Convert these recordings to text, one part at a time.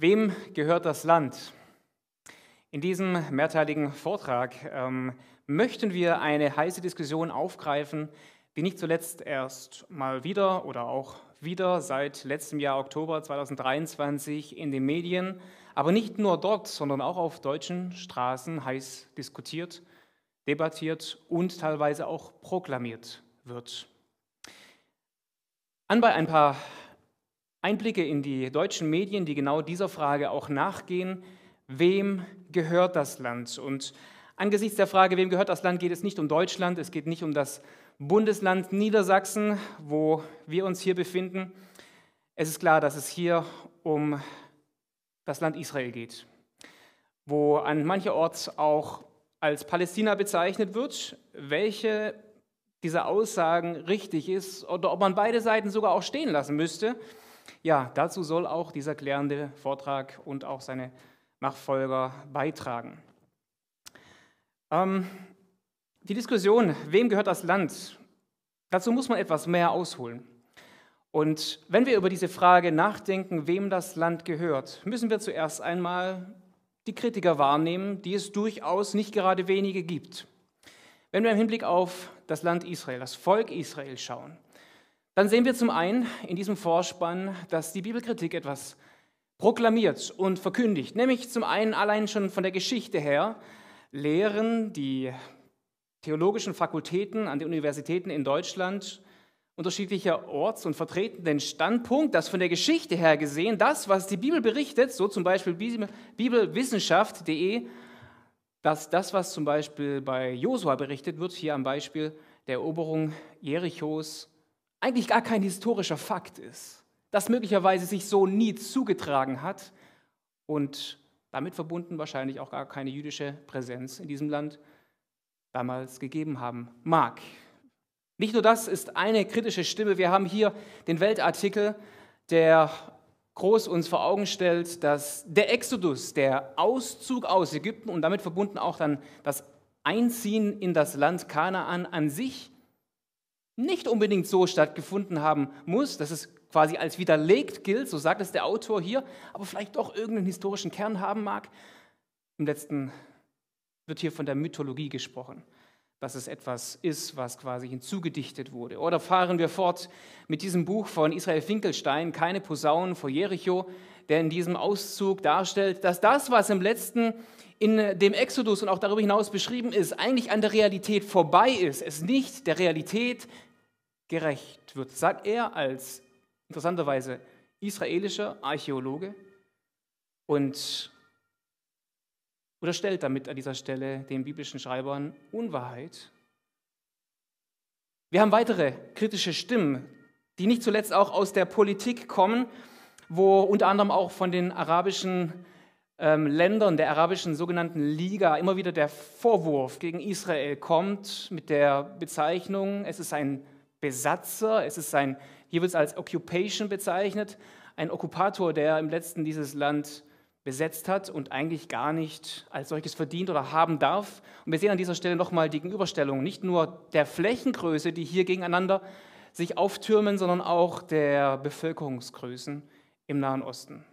Wem gehört das Land? In diesem mehrteiligen Vortrag ähm, möchten wir eine heiße Diskussion aufgreifen, die nicht zuletzt erst mal wieder oder auch wieder seit letztem Jahr Oktober 2023 in den Medien, aber nicht nur dort, sondern auch auf deutschen Straßen heiß diskutiert, debattiert und teilweise auch proklamiert wird. Anbei ein paar Einblicke in die deutschen Medien, die genau dieser Frage auch nachgehen, wem gehört das Land? Und angesichts der Frage, wem gehört das Land, geht es nicht um Deutschland, es geht nicht um das Bundesland Niedersachsen, wo wir uns hier befinden. Es ist klar, dass es hier um das Land Israel geht, wo an mancherorts auch als Palästina bezeichnet wird, welche dieser Aussagen richtig ist oder ob man beide Seiten sogar auch stehen lassen müsste. Ja, dazu soll auch dieser klärende Vortrag und auch seine Nachfolger beitragen. Ähm, die Diskussion, wem gehört das Land, dazu muss man etwas mehr ausholen. Und wenn wir über diese Frage nachdenken, wem das Land gehört, müssen wir zuerst einmal die Kritiker wahrnehmen, die es durchaus nicht gerade wenige gibt. Wenn wir im Hinblick auf das Land Israel, das Volk Israel schauen, dann sehen wir zum einen in diesem Vorspann, dass die Bibelkritik etwas proklamiert und verkündigt, nämlich zum einen allein schon von der Geschichte her lehren die theologischen Fakultäten an den Universitäten in Deutschland unterschiedlicher Orts und vertreten den Standpunkt, dass von der Geschichte her gesehen das, was die Bibel berichtet, so zum Beispiel bibelwissenschaft.de, dass das, was zum Beispiel bei Josua berichtet wird, hier am Beispiel der Eroberung Jerichos eigentlich gar kein historischer Fakt ist, das möglicherweise sich so nie zugetragen hat und damit verbunden wahrscheinlich auch gar keine jüdische Präsenz in diesem Land damals gegeben haben mag. Nicht nur das ist eine kritische Stimme. Wir haben hier den Weltartikel, der groß uns vor Augen stellt, dass der Exodus, der Auszug aus Ägypten und damit verbunden auch dann das Einziehen in das Land Kanaan an sich nicht unbedingt so stattgefunden haben muss, dass es quasi als widerlegt gilt, so sagt es der Autor hier, aber vielleicht doch irgendeinen historischen Kern haben mag. Im letzten wird hier von der Mythologie gesprochen, dass es etwas ist, was quasi hinzugedichtet wurde. Oder fahren wir fort mit diesem Buch von Israel Finkelstein, Keine Posaunen vor Jericho, der in diesem Auszug darstellt, dass das, was im letzten in dem Exodus und auch darüber hinaus beschrieben ist, eigentlich an der Realität vorbei ist, es nicht der Realität gerecht wird, sagt er als interessanterweise israelischer Archäologe und unterstellt damit an dieser Stelle den biblischen Schreibern Unwahrheit. Wir haben weitere kritische Stimmen, die nicht zuletzt auch aus der Politik kommen, wo unter anderem auch von den arabischen ähm, Ländern der arabischen sogenannten Liga immer wieder der Vorwurf gegen Israel kommt mit der Bezeichnung, es ist ein Besatzer, es ist ein, hier wird es als Occupation bezeichnet, ein Okkupator, der im letzten dieses Land besetzt hat und eigentlich gar nicht als solches verdient oder haben darf. Und wir sehen an dieser Stelle nochmal die Gegenüberstellung, nicht nur der Flächengröße, die hier gegeneinander sich auftürmen, sondern auch der Bevölkerungsgrößen im Nahen Osten.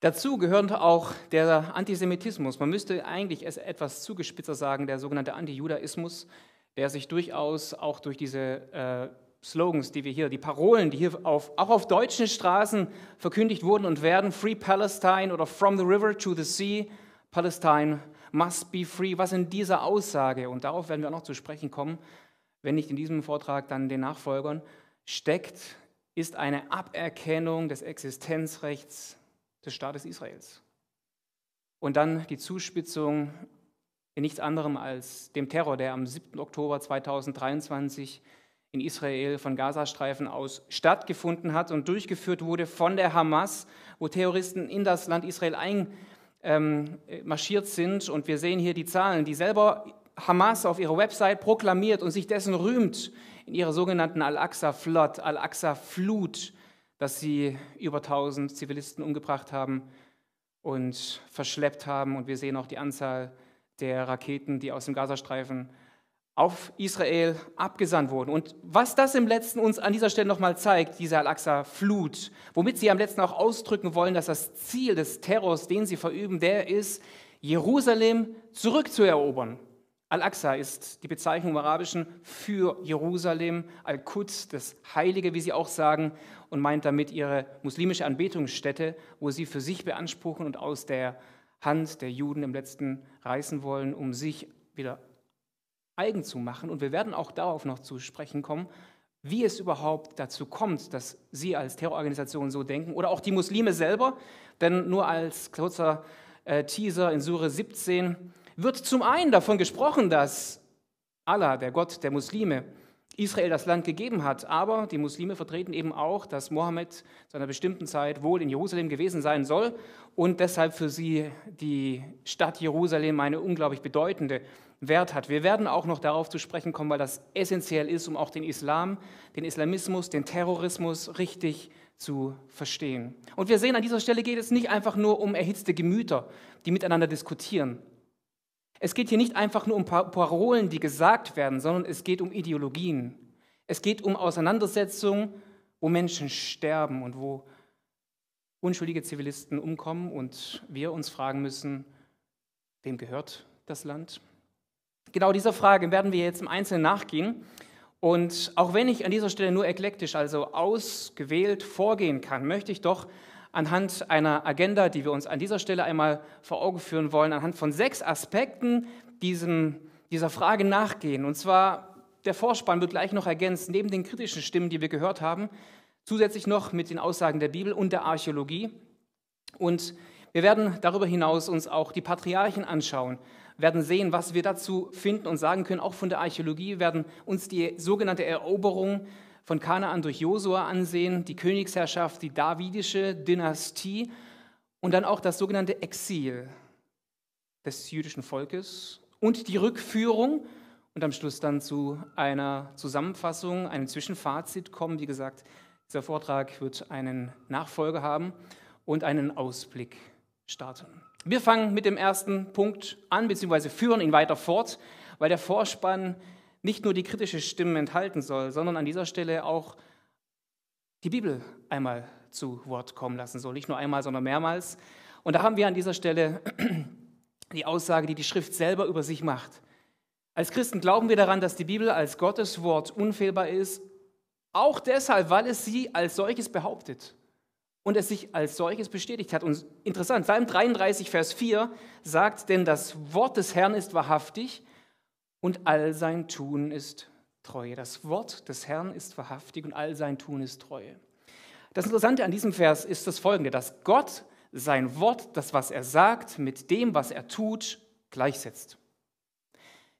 Dazu gehört auch der Antisemitismus. Man müsste eigentlich etwas zugespitzer sagen, der sogenannte Antijudaismus, der sich durchaus auch durch diese äh, Slogans, die wir hier, die Parolen, die hier auf, auch auf deutschen Straßen verkündigt wurden und werden, Free Palestine oder From the River to the Sea, Palestine must be free, was in dieser Aussage, und darauf werden wir auch noch zu sprechen kommen, wenn nicht in diesem Vortrag, dann den Nachfolgern, steckt, ist eine Aberkennung des Existenzrechts des Staates Israels. Und dann die Zuspitzung in nichts anderem als dem Terror, der am 7. Oktober 2023 in Israel von Gazastreifen aus stattgefunden hat und durchgeführt wurde von der Hamas, wo Terroristen in das Land Israel einmarschiert ähm, sind. Und wir sehen hier die Zahlen, die selber Hamas auf ihrer Website proklamiert und sich dessen rühmt, in ihrer sogenannten Al-Aqsa-Flot, Al-Aqsa-Flut, dass sie über 1000 Zivilisten umgebracht haben und verschleppt haben. Und wir sehen auch die Anzahl der der Raketen, die aus dem Gazastreifen auf Israel abgesandt wurden. Und was das im letzten uns an dieser Stelle nochmal zeigt, diese Al-Aqsa-Flut, womit sie am letzten auch ausdrücken wollen, dass das Ziel des Terrors, den sie verüben, der ist, Jerusalem zurückzuerobern. Al-Aqsa ist die Bezeichnung im Arabischen für Jerusalem, Al-Quds, das Heilige, wie sie auch sagen, und meint damit ihre muslimische Anbetungsstätte, wo sie für sich beanspruchen und aus der Hand der Juden im letzten reißen wollen, um sich wieder eigen zu machen. Und wir werden auch darauf noch zu sprechen kommen, wie es überhaupt dazu kommt, dass Sie als Terrororganisation so denken oder auch die Muslime selber. Denn nur als kurzer äh, Teaser in Sure 17 wird zum einen davon gesprochen, dass Allah, der Gott der Muslime, Israel das Land gegeben hat. Aber die Muslime vertreten eben auch, dass Mohammed zu einer bestimmten Zeit wohl in Jerusalem gewesen sein soll und deshalb für sie die Stadt Jerusalem eine unglaublich bedeutende Wert hat. Wir werden auch noch darauf zu sprechen kommen, weil das essentiell ist, um auch den Islam, den Islamismus, den Terrorismus richtig zu verstehen. Und wir sehen, an dieser Stelle geht es nicht einfach nur um erhitzte Gemüter, die miteinander diskutieren, es geht hier nicht einfach nur um Parolen, die gesagt werden, sondern es geht um Ideologien. Es geht um Auseinandersetzungen, wo Menschen sterben und wo unschuldige Zivilisten umkommen und wir uns fragen müssen, wem gehört das Land? Genau dieser Frage werden wir jetzt im Einzelnen nachgehen. Und auch wenn ich an dieser Stelle nur eklektisch, also ausgewählt vorgehen kann, möchte ich doch anhand einer Agenda, die wir uns an dieser Stelle einmal vor Augen führen wollen, anhand von sechs Aspekten diesem, dieser Frage nachgehen. Und zwar, der Vorspann wird gleich noch ergänzt, neben den kritischen Stimmen, die wir gehört haben, zusätzlich noch mit den Aussagen der Bibel und der Archäologie. Und wir werden darüber hinaus uns auch die Patriarchen anschauen, werden sehen, was wir dazu finden und sagen können, auch von der Archäologie, werden uns die sogenannte Eroberung von Kanaan durch Josua ansehen, die Königsherrschaft, die davidische Dynastie und dann auch das sogenannte Exil des jüdischen Volkes und die Rückführung und am Schluss dann zu einer Zusammenfassung, einem Zwischenfazit kommen. Wie gesagt, dieser Vortrag wird einen Nachfolger haben und einen Ausblick starten. Wir fangen mit dem ersten Punkt an, beziehungsweise führen ihn weiter fort, weil der Vorspann nicht nur die kritische Stimme enthalten soll, sondern an dieser Stelle auch die Bibel einmal zu Wort kommen lassen soll. Nicht nur einmal, sondern mehrmals. Und da haben wir an dieser Stelle die Aussage, die die Schrift selber über sich macht. Als Christen glauben wir daran, dass die Bibel als Gottes Wort unfehlbar ist, auch deshalb, weil es sie als solches behauptet und es sich als solches bestätigt hat. Und interessant, Psalm 33, Vers 4 sagt, denn das Wort des Herrn ist wahrhaftig und all sein Tun ist Treue. Das Wort des Herrn ist wahrhaftig und all sein Tun ist Treue. Das Interessante an diesem Vers ist das folgende, dass Gott sein Wort, das, was er sagt, mit dem, was er tut, gleichsetzt.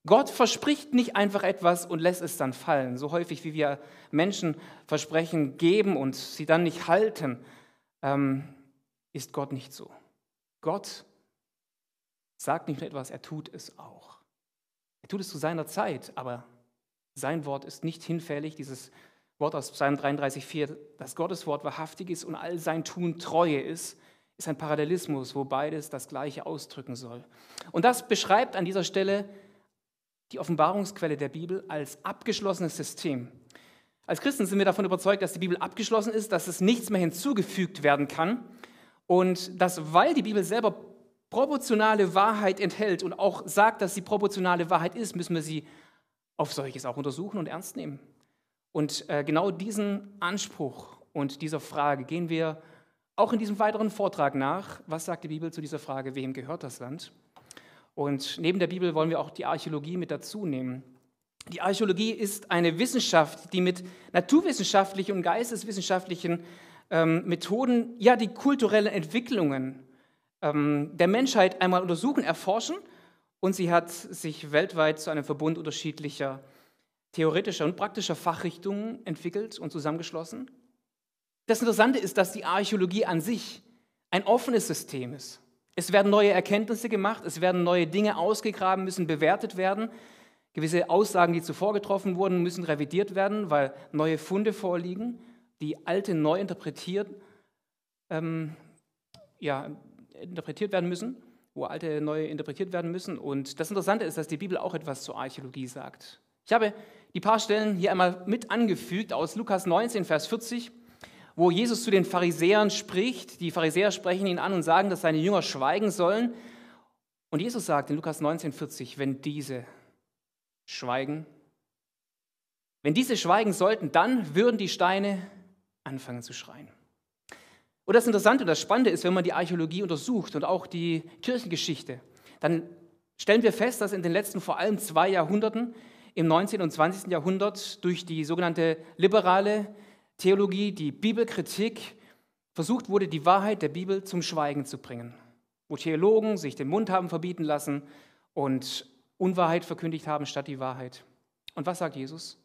Gott verspricht nicht einfach etwas und lässt es dann fallen. So häufig, wie wir Menschen Versprechen geben und sie dann nicht halten, ähm, ist Gott nicht so. Gott sagt nicht nur etwas, er tut es auch tut es zu seiner Zeit, aber sein Wort ist nicht hinfällig. Dieses Wort aus Psalm 33,4, dass Gottes Wort wahrhaftig ist und all sein Tun treue ist, ist ein Parallelismus, wo beides das Gleiche ausdrücken soll. Und das beschreibt an dieser Stelle die Offenbarungsquelle der Bibel als abgeschlossenes System. Als Christen sind wir davon überzeugt, dass die Bibel abgeschlossen ist, dass es nichts mehr hinzugefügt werden kann und dass, weil die Bibel selber proportionale Wahrheit enthält und auch sagt, dass sie proportionale Wahrheit ist, müssen wir sie auf solches auch untersuchen und ernst nehmen. Und äh, genau diesen Anspruch und dieser Frage gehen wir auch in diesem weiteren Vortrag nach. Was sagt die Bibel zu dieser Frage, wem gehört das Land? Und neben der Bibel wollen wir auch die Archäologie mit dazu nehmen. Die Archäologie ist eine Wissenschaft, die mit naturwissenschaftlichen und geisteswissenschaftlichen ähm, Methoden ja die kulturellen Entwicklungen ähm, der Menschheit einmal untersuchen, erforschen. Und sie hat sich weltweit zu einem Verbund unterschiedlicher theoretischer und praktischer Fachrichtungen entwickelt und zusammengeschlossen. Das Interessante ist, dass die Archäologie an sich ein offenes System ist. Es werden neue Erkenntnisse gemacht, es werden neue Dinge ausgegraben, müssen bewertet werden. Gewisse Aussagen, die zuvor getroffen wurden, müssen revidiert werden, weil neue Funde vorliegen, die alte neu interpretiert, ähm, ja, interpretiert werden müssen, wo alte neue interpretiert werden müssen. Und das Interessante ist, dass die Bibel auch etwas zur Archäologie sagt. Ich habe die paar Stellen hier einmal mit angefügt aus Lukas 19, Vers 40, wo Jesus zu den Pharisäern spricht. Die Pharisäer sprechen ihn an und sagen, dass seine Jünger schweigen sollen. Und Jesus sagt in Lukas 19, 40, wenn diese schweigen, wenn diese schweigen sollten, dann würden die Steine anfangen zu schreien. Und das Interessante und das Spannende ist, wenn man die Archäologie untersucht und auch die Kirchengeschichte, dann stellen wir fest, dass in den letzten vor allem zwei Jahrhunderten, im 19. und 20. Jahrhundert, durch die sogenannte liberale Theologie, die Bibelkritik, versucht wurde, die Wahrheit der Bibel zum Schweigen zu bringen. Wo Theologen sich den Mund haben verbieten lassen und Unwahrheit verkündigt haben statt die Wahrheit. Und was sagt Jesus?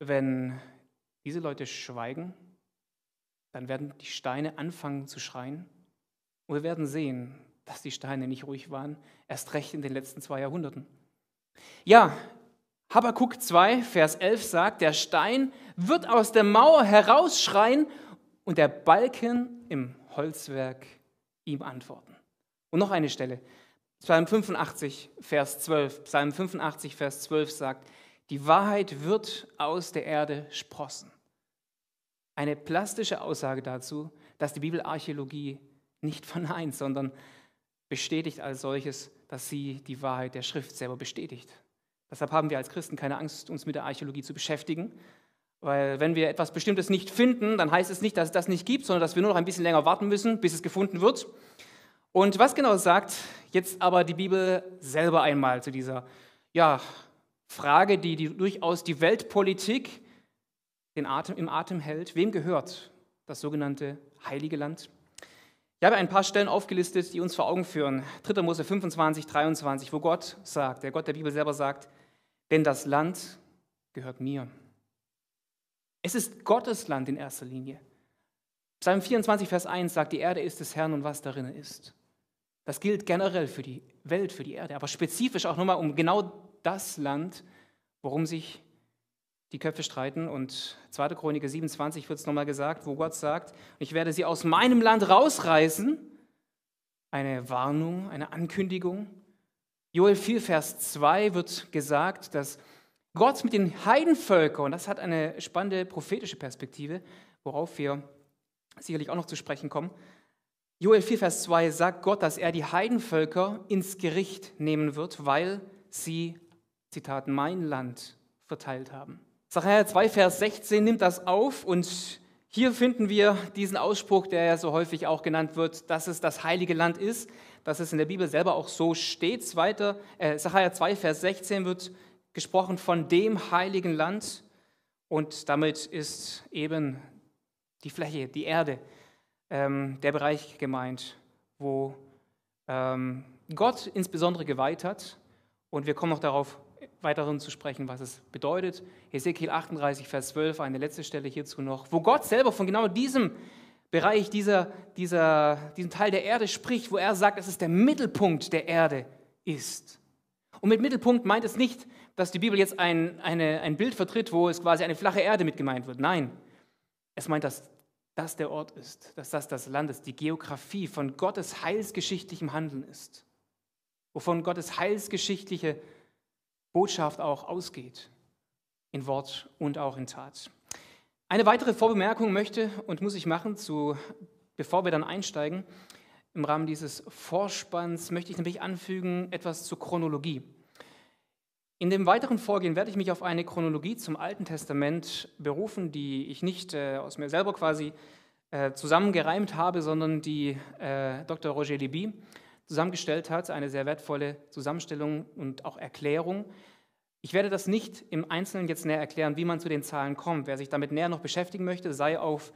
Wenn diese Leute schweigen, dann werden die Steine anfangen zu schreien. Und wir werden sehen, dass die Steine nicht ruhig waren, erst recht in den letzten zwei Jahrhunderten. Ja, Habakkuk 2, Vers 11 sagt, der Stein wird aus der Mauer herausschreien und der Balken im Holzwerk ihm antworten. Und noch eine Stelle, Psalm 85, Vers 12. Psalm 85, Vers 12 sagt, die Wahrheit wird aus der Erde sprossen eine plastische Aussage dazu, dass die Bibelarchäologie nicht verneint, sondern bestätigt als solches, dass sie die Wahrheit der Schrift selber bestätigt. Deshalb haben wir als Christen keine Angst, uns mit der Archäologie zu beschäftigen, weil wenn wir etwas Bestimmtes nicht finden, dann heißt es nicht, dass es das nicht gibt, sondern dass wir nur noch ein bisschen länger warten müssen, bis es gefunden wird. Und was genau sagt jetzt aber die Bibel selber einmal zu dieser ja, Frage, die, die durchaus die Weltpolitik den Atem, im Atem hält. Wem gehört das sogenannte heilige Land? Ich habe ein paar Stellen aufgelistet, die uns vor Augen führen. 3. Mose 25, 23, wo Gott sagt, der Gott der Bibel selber sagt, denn das Land gehört mir. Es ist Gottes Land in erster Linie. Psalm 24, Vers 1 sagt, die Erde ist des Herrn und was darin ist. Das gilt generell für die Welt, für die Erde, aber spezifisch auch nochmal um genau das Land, worum sich die Köpfe streiten. Und 2. Chronik 27 wird es nochmal gesagt, wo Gott sagt, ich werde sie aus meinem Land rausreißen. Eine Warnung, eine Ankündigung. Joel 4, Vers 2 wird gesagt, dass Gott mit den Heidenvölkern, und das hat eine spannende prophetische Perspektive, worauf wir sicherlich auch noch zu sprechen kommen. Joel 4, Vers 2 sagt Gott, dass er die Heidenvölker ins Gericht nehmen wird, weil sie, Zitat, mein Land verteilt haben. Sacharja 2, Vers 16 nimmt das auf und hier finden wir diesen Ausspruch, der ja so häufig auch genannt wird, dass es das heilige Land ist, dass es in der Bibel selber auch so steht. Zweiter, äh, Sacharja 2, Vers 16 wird gesprochen von dem heiligen Land und damit ist eben die Fläche, die Erde, ähm, der Bereich gemeint, wo ähm, Gott insbesondere geweiht hat. Und wir kommen noch darauf weiteren zu sprechen, was es bedeutet. Hesekiel 38, Vers 12, eine letzte Stelle hierzu noch, wo Gott selber von genau diesem Bereich, dieser, dieser, diesem Teil der Erde spricht, wo er sagt, dass es der Mittelpunkt der Erde ist. Und mit Mittelpunkt meint es nicht, dass die Bibel jetzt ein, eine, ein Bild vertritt, wo es quasi eine flache Erde mit gemeint wird. Nein, es meint, dass das der Ort ist, dass das das Land ist, die Geografie von Gottes heilsgeschichtlichem Handeln ist, wovon Gottes heilsgeschichtliche Handeln Botschaft auch ausgeht, in Wort und auch in Tat. Eine weitere Vorbemerkung möchte und muss ich machen, zu, bevor wir dann einsteigen, im Rahmen dieses Vorspanns möchte ich nämlich anfügen etwas zur Chronologie. In dem weiteren Vorgehen werde ich mich auf eine Chronologie zum Alten Testament berufen, die ich nicht äh, aus mir selber quasi äh, zusammengereimt habe, sondern die äh, Dr. Roger Liby, zusammengestellt hat, eine sehr wertvolle Zusammenstellung und auch Erklärung. Ich werde das nicht im Einzelnen jetzt näher erklären, wie man zu den Zahlen kommt. Wer sich damit näher noch beschäftigen möchte, sei auf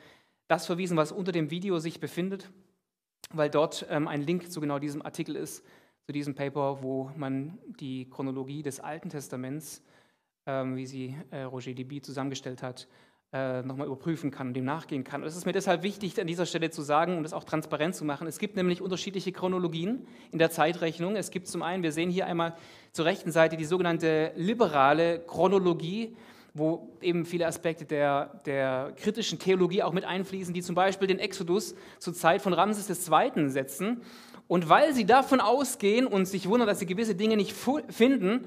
das verwiesen, was unter dem Video sich befindet, weil dort ähm, ein Link zu genau diesem Artikel ist, zu diesem Paper, wo man die Chronologie des Alten Testaments, ähm, wie sie äh, Roger Deby zusammengestellt hat, äh, nochmal überprüfen kann und dem nachgehen kann. Und es ist mir deshalb wichtig, an dieser Stelle zu sagen, um das auch transparent zu machen, es gibt nämlich unterschiedliche Chronologien in der Zeitrechnung. Es gibt zum einen, wir sehen hier einmal zur rechten Seite die sogenannte liberale Chronologie, wo eben viele Aspekte der, der kritischen Theologie auch mit einfließen, die zum Beispiel den Exodus zur Zeit von Ramses II. setzen. Und weil sie davon ausgehen und sich wundern, dass sie gewisse Dinge nicht finden,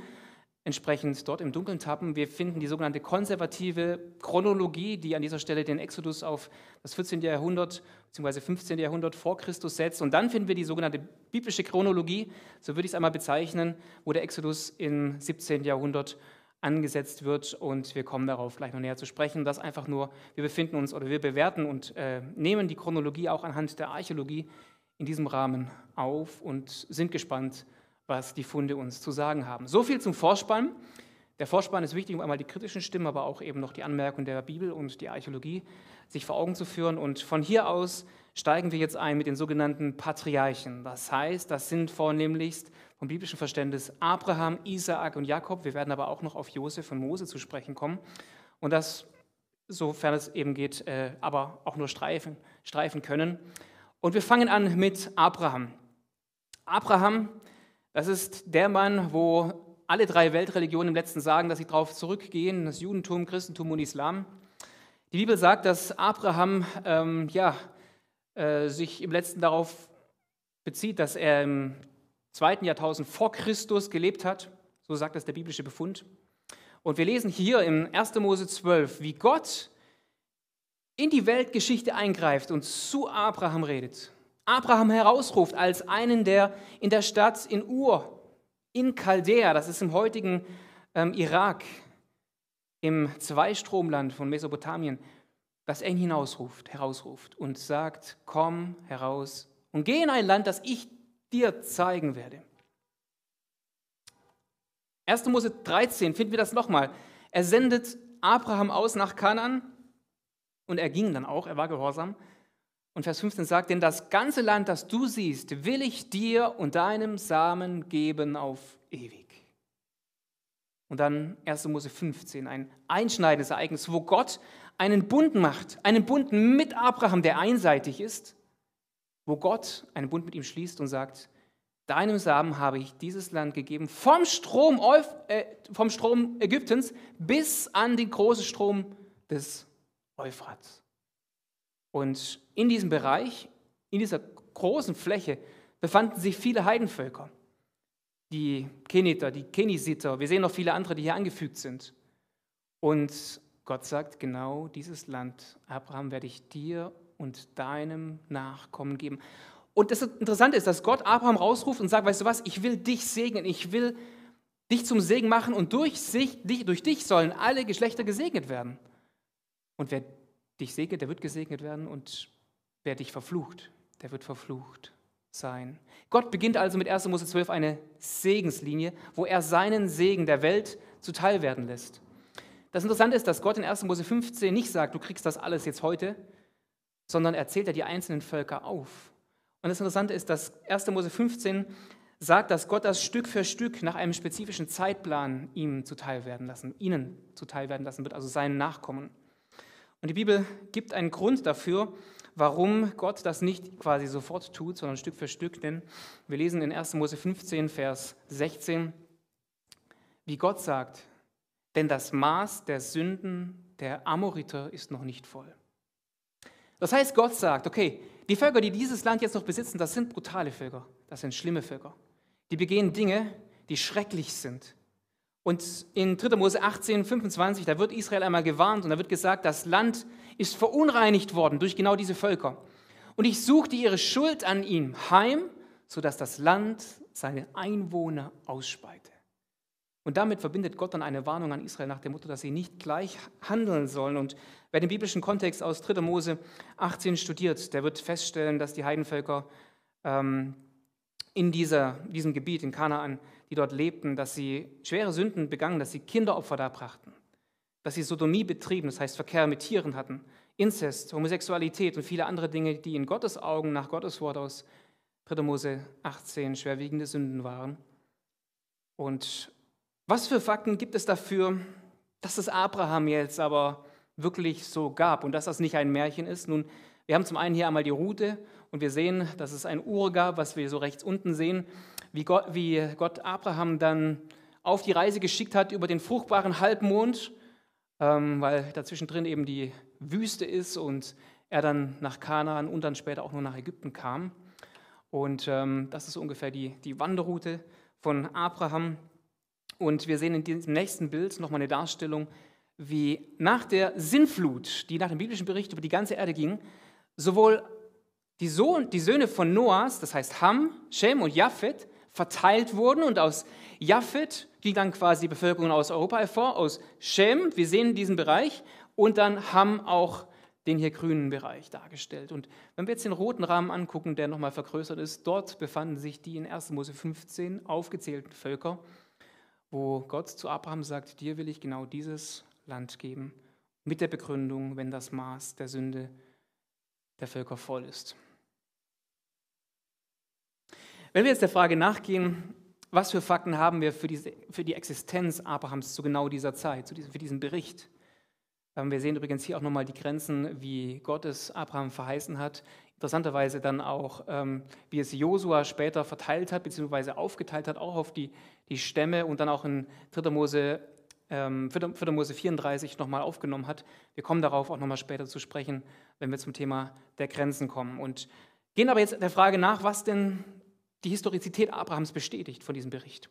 entsprechend dort im Dunkeln tappen. Wir finden die sogenannte konservative Chronologie, die an dieser Stelle den Exodus auf das 14. Jahrhundert bzw. 15. Jahrhundert vor Christus setzt. Und dann finden wir die sogenannte biblische Chronologie, so würde ich es einmal bezeichnen, wo der Exodus im 17. Jahrhundert angesetzt wird. Und wir kommen darauf gleich noch näher zu sprechen. Das einfach nur, wir befinden uns oder wir bewerten und äh, nehmen die Chronologie auch anhand der Archäologie in diesem Rahmen auf und sind gespannt, was die Funde uns zu sagen haben. So viel zum Vorspann. Der Vorspann ist wichtig, um einmal die kritischen Stimmen, aber auch eben noch die Anmerkungen der Bibel und die Archäologie sich vor Augen zu führen. Und von hier aus steigen wir jetzt ein mit den sogenannten Patriarchen. Das heißt, das sind vornehmlichst vom biblischen Verständnis Abraham, Isaak und Jakob. Wir werden aber auch noch auf Josef und Mose zu sprechen kommen. Und das, sofern es eben geht, äh, aber auch nur streifen, streifen können. Und wir fangen an mit Abraham. Abraham das ist der Mann, wo alle drei Weltreligionen im letzten sagen, dass sie darauf zurückgehen, das Judentum, Christentum und Islam. Die Bibel sagt, dass Abraham ähm, ja, äh, sich im letzten darauf bezieht, dass er im zweiten Jahrtausend vor Christus gelebt hat. So sagt das der biblische Befund. Und wir lesen hier im 1. Mose 12, wie Gott in die Weltgeschichte eingreift und zu Abraham redet. Abraham herausruft als einen, der in der Stadt in Ur, in Chaldea, das ist im heutigen ähm, Irak, im Zweistromland von Mesopotamien, dass er ihn hinausruft, herausruft und sagt, komm heraus und geh in ein Land, das ich dir zeigen werde. 1. Mose 13 finden wir das nochmal. Er sendet Abraham aus nach Kanan und er ging dann auch, er war gehorsam. Und Vers 15 sagt, denn das ganze Land, das du siehst, will ich dir und deinem Samen geben auf ewig. Und dann 1. Mose 15, ein einschneidendes Ereignis, wo Gott einen Bund macht, einen Bund mit Abraham, der einseitig ist, wo Gott einen Bund mit ihm schließt und sagt, deinem Samen habe ich dieses Land gegeben, vom Strom, äh, vom Strom Ägyptens bis an den großen Strom des Euphrats. Und in diesem Bereich, in dieser großen Fläche, befanden sich viele Heidenvölker. Die Keniter, die Kenisiter, wir sehen noch viele andere, die hier angefügt sind. Und Gott sagt, genau dieses Land, Abraham, werde ich dir und deinem Nachkommen geben. Und das Interessante ist, dass Gott Abraham rausruft und sagt, weißt du was, ich will dich segnen, ich will dich zum Segen machen und durch, sich, durch dich sollen alle Geschlechter gesegnet werden. Und wer dich segnet, der wird gesegnet werden und wer dich verflucht, der wird verflucht sein. Gott beginnt also mit 1. Mose 12 eine Segenslinie, wo er seinen Segen der Welt zuteil werden lässt. Das Interessante ist, dass Gott in 1. Mose 15 nicht sagt, du kriegst das alles jetzt heute, sondern erzählt er die einzelnen Völker auf. Und das Interessante ist, dass 1. Mose 15 sagt, dass Gott das Stück für Stück nach einem spezifischen Zeitplan ihm zuteil werden lassen, ihnen zuteil werden lassen wird, also seinen Nachkommen. Und die Bibel gibt einen Grund dafür, warum Gott das nicht quasi sofort tut, sondern Stück für Stück. Denn wir lesen in 1. Mose 15, Vers 16, wie Gott sagt, denn das Maß der Sünden der Amoriter ist noch nicht voll. Das heißt, Gott sagt, okay, die Völker, die dieses Land jetzt noch besitzen, das sind brutale Völker, das sind schlimme Völker. Die begehen Dinge, die schrecklich sind. Und in 3. Mose 18, 25, da wird Israel einmal gewarnt und da wird gesagt, das Land ist verunreinigt worden durch genau diese Völker. Und ich suchte ihre Schuld an ihm heim, sodass das Land seine Einwohner ausspeite. Und damit verbindet Gott dann eine Warnung an Israel nach dem Motto, dass sie nicht gleich handeln sollen. Und wer den biblischen Kontext aus 3. Mose 18 studiert, der wird feststellen, dass die Heidenvölker ähm, in dieser, diesem Gebiet, in Kanaan, die dort lebten, dass sie schwere Sünden begangen, dass sie Kinderopfer darbrachten dass sie Sodomie betrieben, das heißt Verkehr mit Tieren hatten, Inzest, Homosexualität und viele andere Dinge, die in Gottes Augen nach Gottes Wort aus 3. Mose 18 schwerwiegende Sünden waren. Und was für Fakten gibt es dafür, dass es Abraham jetzt aber wirklich so gab und dass das nicht ein Märchen ist? Nun, wir haben zum einen hier einmal die Route und wir sehen, dass es ein Ur gab, was wir so rechts unten sehen, wie Gott, wie Gott Abraham dann auf die Reise geschickt hat über den fruchtbaren Halbmond ähm, weil dazwischen drin eben die Wüste ist und er dann nach Kanaan und dann später auch nur nach Ägypten kam. Und ähm, das ist ungefähr die, die Wanderroute von Abraham. Und wir sehen in diesem nächsten Bild nochmal eine Darstellung, wie nach der Sinnflut, die nach dem biblischen Bericht über die ganze Erde ging, sowohl die, Sohn, die Söhne von Noahs, das heißt Ham, Shem und Japhet, verteilt wurden und aus Japhet ging dann quasi die Bevölkerung aus Europa hervor, aus Shem, wir sehen diesen Bereich, und dann Ham auch den hier grünen Bereich dargestellt. Und wenn wir jetzt den roten Rahmen angucken, der nochmal vergrößert ist, dort befanden sich die in 1. Mose 15 aufgezählten Völker, wo Gott zu Abraham sagt, dir will ich genau dieses Land geben, mit der Begründung, wenn das Maß der Sünde der Völker voll ist. Wenn wir jetzt der Frage nachgehen, was für Fakten haben wir für, diese, für die Existenz Abrahams zu genau dieser Zeit, zu diesem, für diesen Bericht? Ähm, wir sehen übrigens hier auch nochmal die Grenzen, wie Gott es Abraham verheißen hat. Interessanterweise dann auch, ähm, wie es Josua später verteilt hat, beziehungsweise aufgeteilt hat, auch auf die, die Stämme und dann auch in 3. Mose, 4. Ähm, Mose 34 nochmal aufgenommen hat. Wir kommen darauf auch nochmal später zu sprechen, wenn wir zum Thema der Grenzen kommen. Und gehen aber jetzt der Frage nach, was denn die Historizität Abrahams bestätigt von diesem Bericht,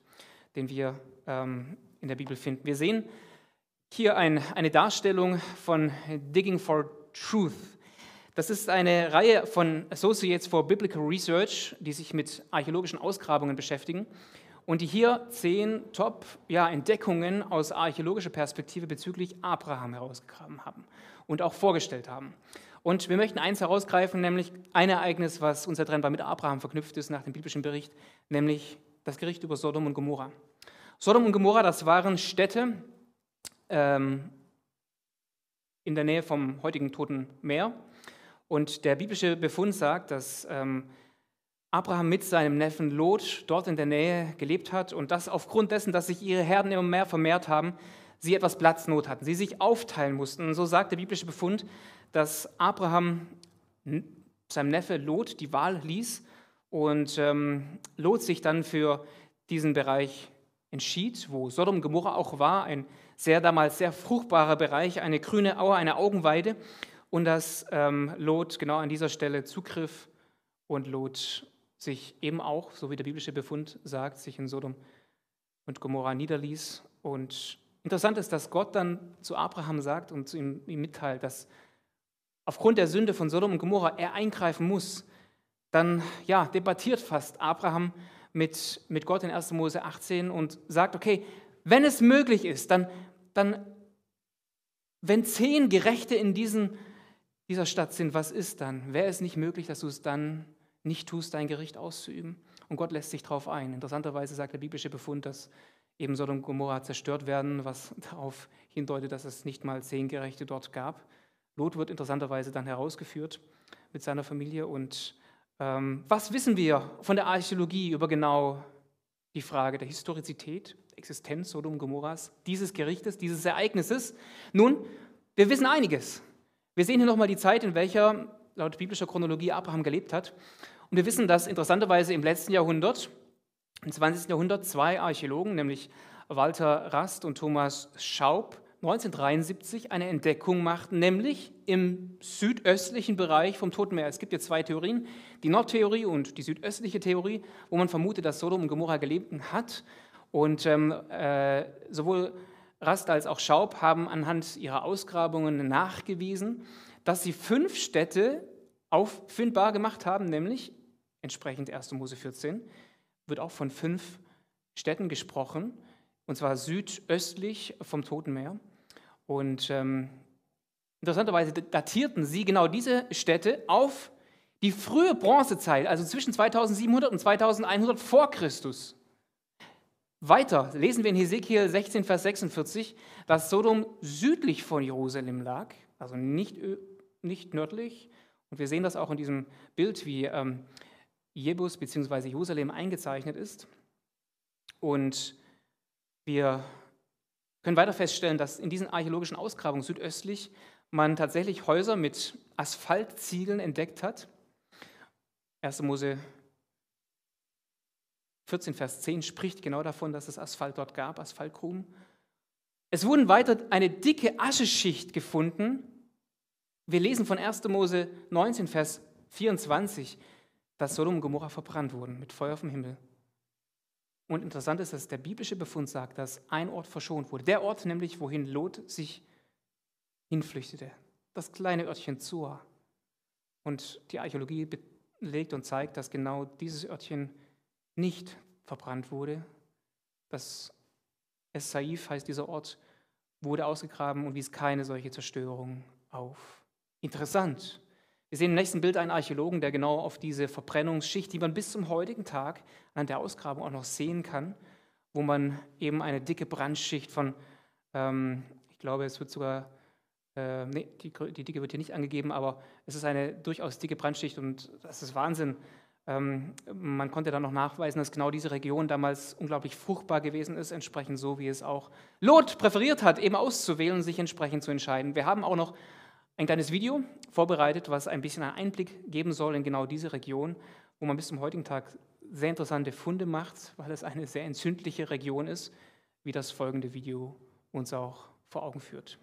den wir ähm, in der Bibel finden. Wir sehen hier ein, eine Darstellung von Digging for Truth. Das ist eine Reihe von Associates for Biblical Research, die sich mit archäologischen Ausgrabungen beschäftigen und die hier zehn Top-Entdeckungen ja, aus archäologischer Perspektive bezüglich Abraham herausgegraben haben und auch vorgestellt haben. Und wir möchten eins herausgreifen, nämlich ein Ereignis, was unzertrennbar mit Abraham verknüpft ist nach dem biblischen Bericht, nämlich das Gericht über Sodom und Gomorra. Sodom und Gomorra, das waren Städte ähm, in der Nähe vom heutigen Toten Meer. Und der biblische Befund sagt, dass ähm, Abraham mit seinem Neffen Lot dort in der Nähe gelebt hat und dass aufgrund dessen, dass sich ihre Herden immer mehr vermehrt haben, sie etwas Platznot hatten, sie sich aufteilen mussten. Und so sagt der biblische Befund, dass Abraham seinem Neffe Lot die Wahl ließ und ähm, Lot sich dann für diesen Bereich entschied, wo Sodom und Gomorra auch war, ein sehr damals sehr fruchtbarer Bereich, eine grüne Aue, eine Augenweide und dass ähm, Lot genau an dieser Stelle zugriff und Lot sich eben auch, so wie der biblische Befund sagt, sich in Sodom und Gomorra niederließ. Und interessant ist, dass Gott dann zu Abraham sagt und zu ihm, ihm mitteilt, dass aufgrund der Sünde von Sodom und Gomorra er eingreifen muss, dann ja, debattiert fast Abraham mit, mit Gott in 1. Mose 18 und sagt, okay, wenn es möglich ist, dann, dann wenn zehn Gerechte in diesen, dieser Stadt sind, was ist dann? Wäre es nicht möglich, dass du es dann nicht tust, dein Gericht auszuüben? Und Gott lässt sich darauf ein. Interessanterweise sagt der biblische Befund, dass eben Sodom und Gomorra zerstört werden, was darauf hindeutet, dass es nicht mal zehn Gerechte dort gab. Lot wird interessanterweise dann herausgeführt mit seiner Familie. Und ähm, was wissen wir von der Archäologie über genau die Frage der Historizität, Existenz Sodom Gomorrahs, dieses Gerichtes, dieses Ereignisses? Nun, wir wissen einiges. Wir sehen hier nochmal die Zeit, in welcher laut biblischer Chronologie Abraham gelebt hat. Und wir wissen, dass interessanterweise im letzten Jahrhundert, im 20. Jahrhundert, zwei Archäologen, nämlich Walter Rast und Thomas Schaub, 1973 eine Entdeckung machten, nämlich im südöstlichen Bereich vom Toten Meer. Es gibt hier zwei Theorien, die Nordtheorie und die südöstliche Theorie, wo man vermutet, dass Sodom und Gomorra gelebt hat. Und ähm, äh, sowohl Rast als auch Schaub haben anhand ihrer Ausgrabungen nachgewiesen, dass sie fünf Städte auffindbar gemacht haben, nämlich entsprechend 1. Mose 14 wird auch von fünf Städten gesprochen, und zwar südöstlich vom Toten Meer. Und ähm, interessanterweise datierten sie genau diese Städte auf die frühe Bronzezeit, also zwischen 2700 und 2100 vor Christus. Weiter lesen wir in Hesekiel 16, Vers 46, dass Sodom südlich von Jerusalem lag, also nicht, nicht nördlich. Und wir sehen das auch in diesem Bild, wie ähm, Jebus bzw. Jerusalem eingezeichnet ist. Und wir können weiter feststellen, dass in diesen archäologischen Ausgrabungen südöstlich man tatsächlich Häuser mit Asphaltziegeln entdeckt hat. 1. Mose 14, Vers 10 spricht genau davon, dass es Asphalt dort gab, Asphaltgruben. Es wurden weiter eine dicke Ascheschicht gefunden. Wir lesen von 1. Mose 19, Vers 24, dass Sodom und Gomorrah verbrannt wurden mit Feuer vom Himmel. Und interessant ist, dass der biblische Befund sagt, dass ein Ort verschont wurde. Der Ort nämlich, wohin Lot sich hinflüchtete. Das kleine Örtchen Zua. Und die Archäologie belegt und zeigt, dass genau dieses Örtchen nicht verbrannt wurde. Das Es Saif heißt dieser Ort, wurde ausgegraben und wies keine solche Zerstörung auf. Interessant. Wir sehen im nächsten Bild einen Archäologen, der genau auf diese Verbrennungsschicht, die man bis zum heutigen Tag an der Ausgrabung auch noch sehen kann, wo man eben eine dicke Brandschicht von, ähm, ich glaube, es wird sogar, äh, nee, die, die, Dicke wird hier nicht angegeben, aber es ist eine durchaus dicke Brandschicht und das ist Wahnsinn. Ähm, man konnte dann noch nachweisen, dass genau diese Region damals unglaublich fruchtbar gewesen ist, entsprechend so, wie es auch Lot präferiert hat, eben auszuwählen und sich entsprechend zu entscheiden. Wir haben auch noch ein kleines Video vorbereitet, was ein bisschen einen Einblick geben soll in genau diese Region, wo man bis zum heutigen Tag sehr interessante Funde macht, weil es eine sehr entzündliche Region ist, wie das folgende Video uns auch vor Augen führt.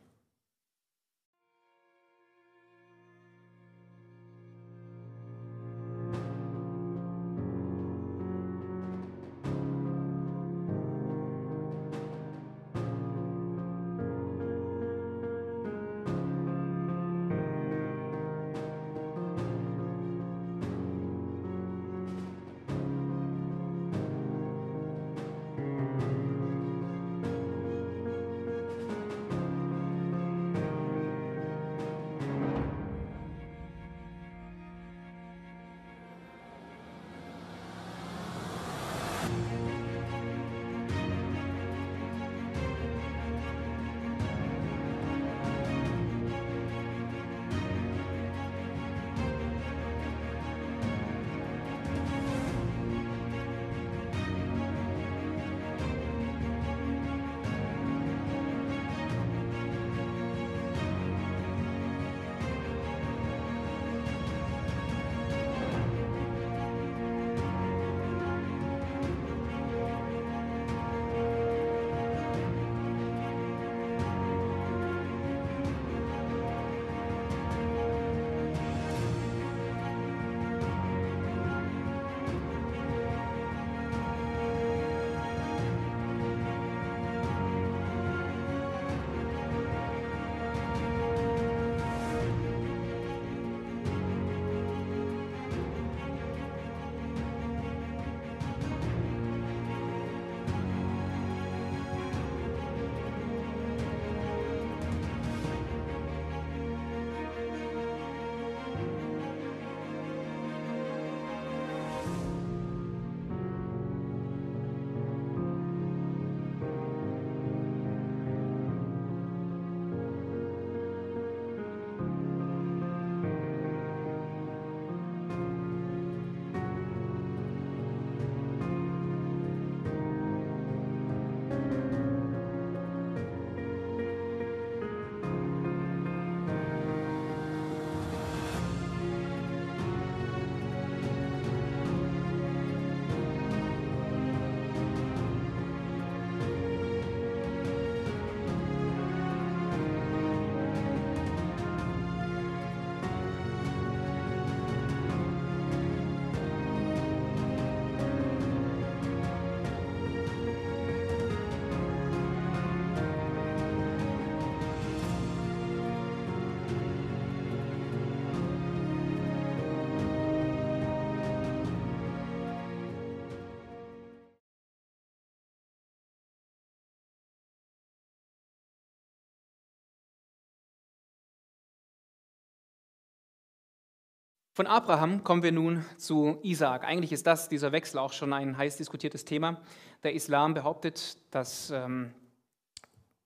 Von Abraham kommen wir nun zu Isaak. Eigentlich ist das, dieser Wechsel, auch schon ein heiß diskutiertes Thema. Der Islam behauptet, dass ähm,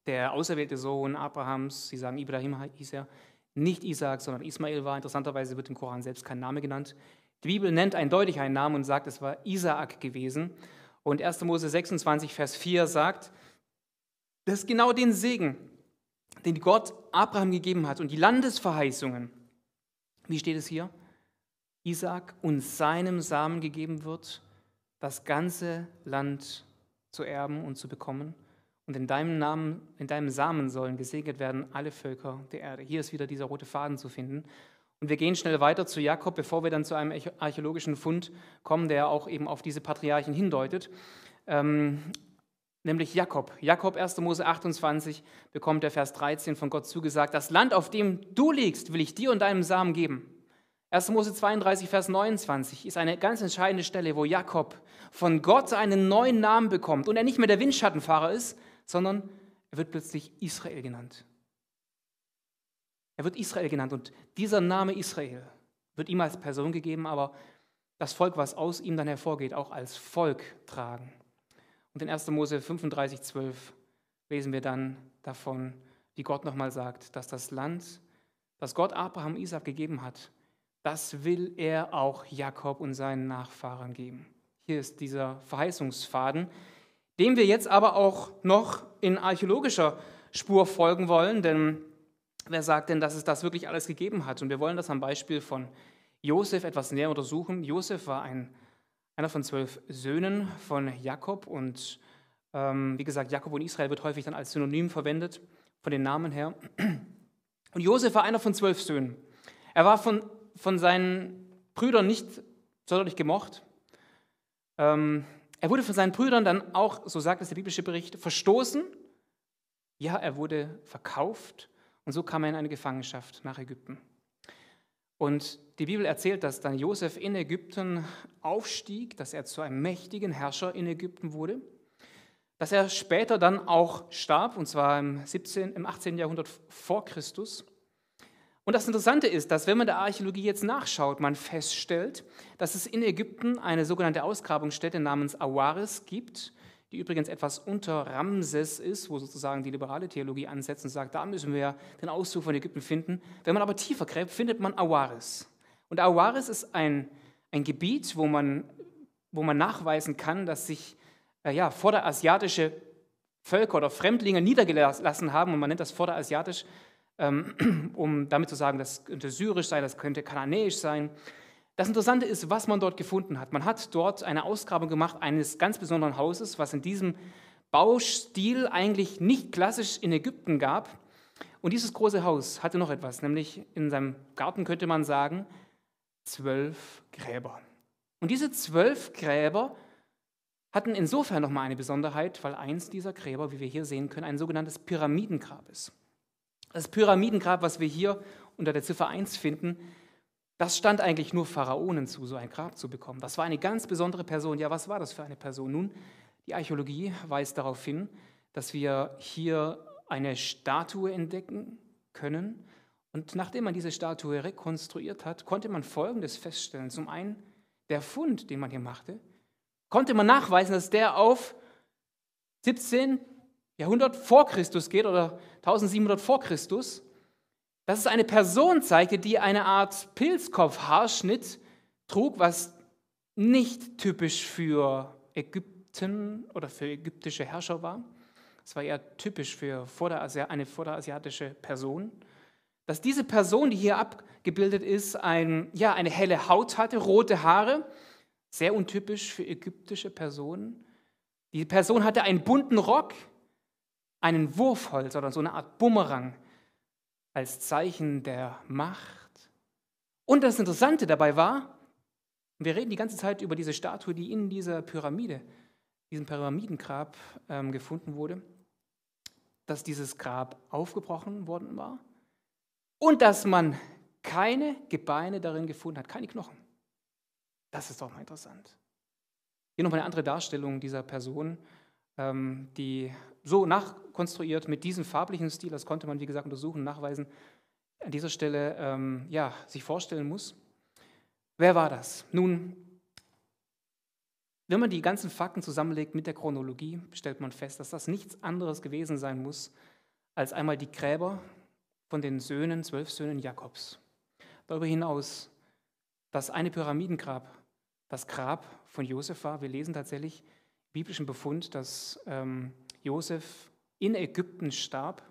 der auserwählte Sohn Abrahams, sie sagen Ibrahim hieß er, nicht Isaak, sondern Ismael war. Interessanterweise wird im Koran selbst kein Name genannt. Die Bibel nennt eindeutig einen Namen und sagt, es war Isaak gewesen. Und 1. Mose 26, Vers 4 sagt, dass genau den Segen, den Gott Abraham gegeben hat und die Landesverheißungen. Wie steht es hier? Isaak und seinem Samen gegeben wird, das ganze Land zu erben und zu bekommen. Und in deinem Namen, in deinem Samen sollen gesegnet werden alle Völker der Erde. Hier ist wieder dieser rote Faden zu finden. Und wir gehen schnell weiter zu Jakob, bevor wir dann zu einem archäologischen Fund kommen, der auch eben auf diese Patriarchen hindeutet. Ähm, nämlich Jakob. Jakob, 1. Mose 28, bekommt der Vers 13 von Gott zugesagt: Das Land, auf dem du liegst, will ich dir und deinem Samen geben. 1. Mose 32, Vers 29 ist eine ganz entscheidende Stelle, wo Jakob von Gott einen neuen Namen bekommt und er nicht mehr der Windschattenfahrer ist, sondern er wird plötzlich Israel genannt. Er wird Israel genannt und dieser Name Israel wird ihm als Person gegeben, aber das Volk, was aus ihm dann hervorgeht, auch als Volk tragen. Und in 1. Mose 35, 12 lesen wir dann davon, wie Gott nochmal sagt, dass das Land, das Gott Abraham Isaac gegeben hat, das will er auch Jakob und seinen Nachfahren geben. Hier ist dieser Verheißungsfaden, dem wir jetzt aber auch noch in archäologischer Spur folgen wollen, denn wer sagt denn, dass es das wirklich alles gegeben hat? Und wir wollen das am Beispiel von Josef etwas näher untersuchen. Josef war ein, einer von zwölf Söhnen von Jakob und ähm, wie gesagt, Jakob und Israel wird häufig dann als Synonym verwendet, von den Namen her. Und Josef war einer von zwölf Söhnen. Er war von von seinen Brüdern nicht sonderlich gemocht. Ähm, er wurde von seinen Brüdern dann auch, so sagt es der biblische Bericht, verstoßen. Ja, er wurde verkauft und so kam er in eine Gefangenschaft nach Ägypten. Und die Bibel erzählt, dass dann Josef in Ägypten aufstieg, dass er zu einem mächtigen Herrscher in Ägypten wurde, dass er später dann auch starb, und zwar im, 17, im 18. Jahrhundert vor Christus. Und das Interessante ist, dass wenn man der Archäologie jetzt nachschaut, man feststellt, dass es in Ägypten eine sogenannte Ausgrabungsstätte namens Awaris gibt, die übrigens etwas unter Ramses ist, wo sozusagen die liberale Theologie ansetzt und sagt, da müssen wir den Auszug von Ägypten finden. Wenn man aber tiefer gräbt, findet man Awaris. Und Awaris ist ein, ein Gebiet, wo man, wo man nachweisen kann, dass sich äh ja, vorderasiatische Völker oder Fremdlinge niedergelassen haben, und man nennt das vorderasiatisch, ähm, um damit zu sagen, das könnte syrisch sein, das könnte kananäisch sein. Das Interessante ist, was man dort gefunden hat. Man hat dort eine Ausgrabung gemacht eines ganz besonderen Hauses, was in diesem Baustil eigentlich nicht klassisch in Ägypten gab. Und dieses große Haus hatte noch etwas, nämlich in seinem Garten könnte man sagen, zwölf Gräber. Und diese zwölf Gräber hatten insofern nochmal eine Besonderheit, weil eins dieser Gräber, wie wir hier sehen können, ein sogenanntes Pyramidengrab ist. Das Pyramidengrab, was wir hier unter der Ziffer 1 finden, das stand eigentlich nur Pharaonen zu, so ein Grab zu bekommen. Das war eine ganz besondere Person. Ja, was war das für eine Person? Nun, die Archäologie weist darauf hin, dass wir hier eine Statue entdecken können. Und nachdem man diese Statue rekonstruiert hat, konnte man Folgendes feststellen. Zum einen, der Fund, den man hier machte, konnte man nachweisen, dass der auf 17 Jahrhundert vor Christus geht oder 1700 vor Christus, dass es eine Person zeigte, die eine Art Pilzkopfhaarschnitt trug, was nicht typisch für Ägypten oder für ägyptische Herrscher war. Es war eher typisch für eine vorderasiatische Person. Dass diese Person, die hier abgebildet ist, ein, ja, eine helle Haut hatte, rote Haare, sehr untypisch für ägyptische Personen. Die Person hatte einen bunten Rock, einen Wurfholz oder so eine Art Bumerang als Zeichen der Macht. Und das Interessante dabei war, wir reden die ganze Zeit über diese Statue, die in dieser Pyramide, diesem Pyramidengrab ähm, gefunden wurde, dass dieses Grab aufgebrochen worden war und dass man keine Gebeine darin gefunden hat, keine Knochen. Das ist doch mal interessant. Hier nochmal eine andere Darstellung dieser Person, ähm, die so nachkonstruiert mit diesem farblichen Stil, das konnte man, wie gesagt, untersuchen, nachweisen, an dieser Stelle ähm, ja, sich vorstellen muss. Wer war das? Nun, wenn man die ganzen Fakten zusammenlegt mit der Chronologie, stellt man fest, dass das nichts anderes gewesen sein muss als einmal die Gräber von den Söhnen, zwölf Söhnen Jakobs. Darüber hinaus das eine Pyramidengrab, das Grab von Josef war. Wir lesen tatsächlich biblischen Befund, dass ähm, Josef in Ägypten starb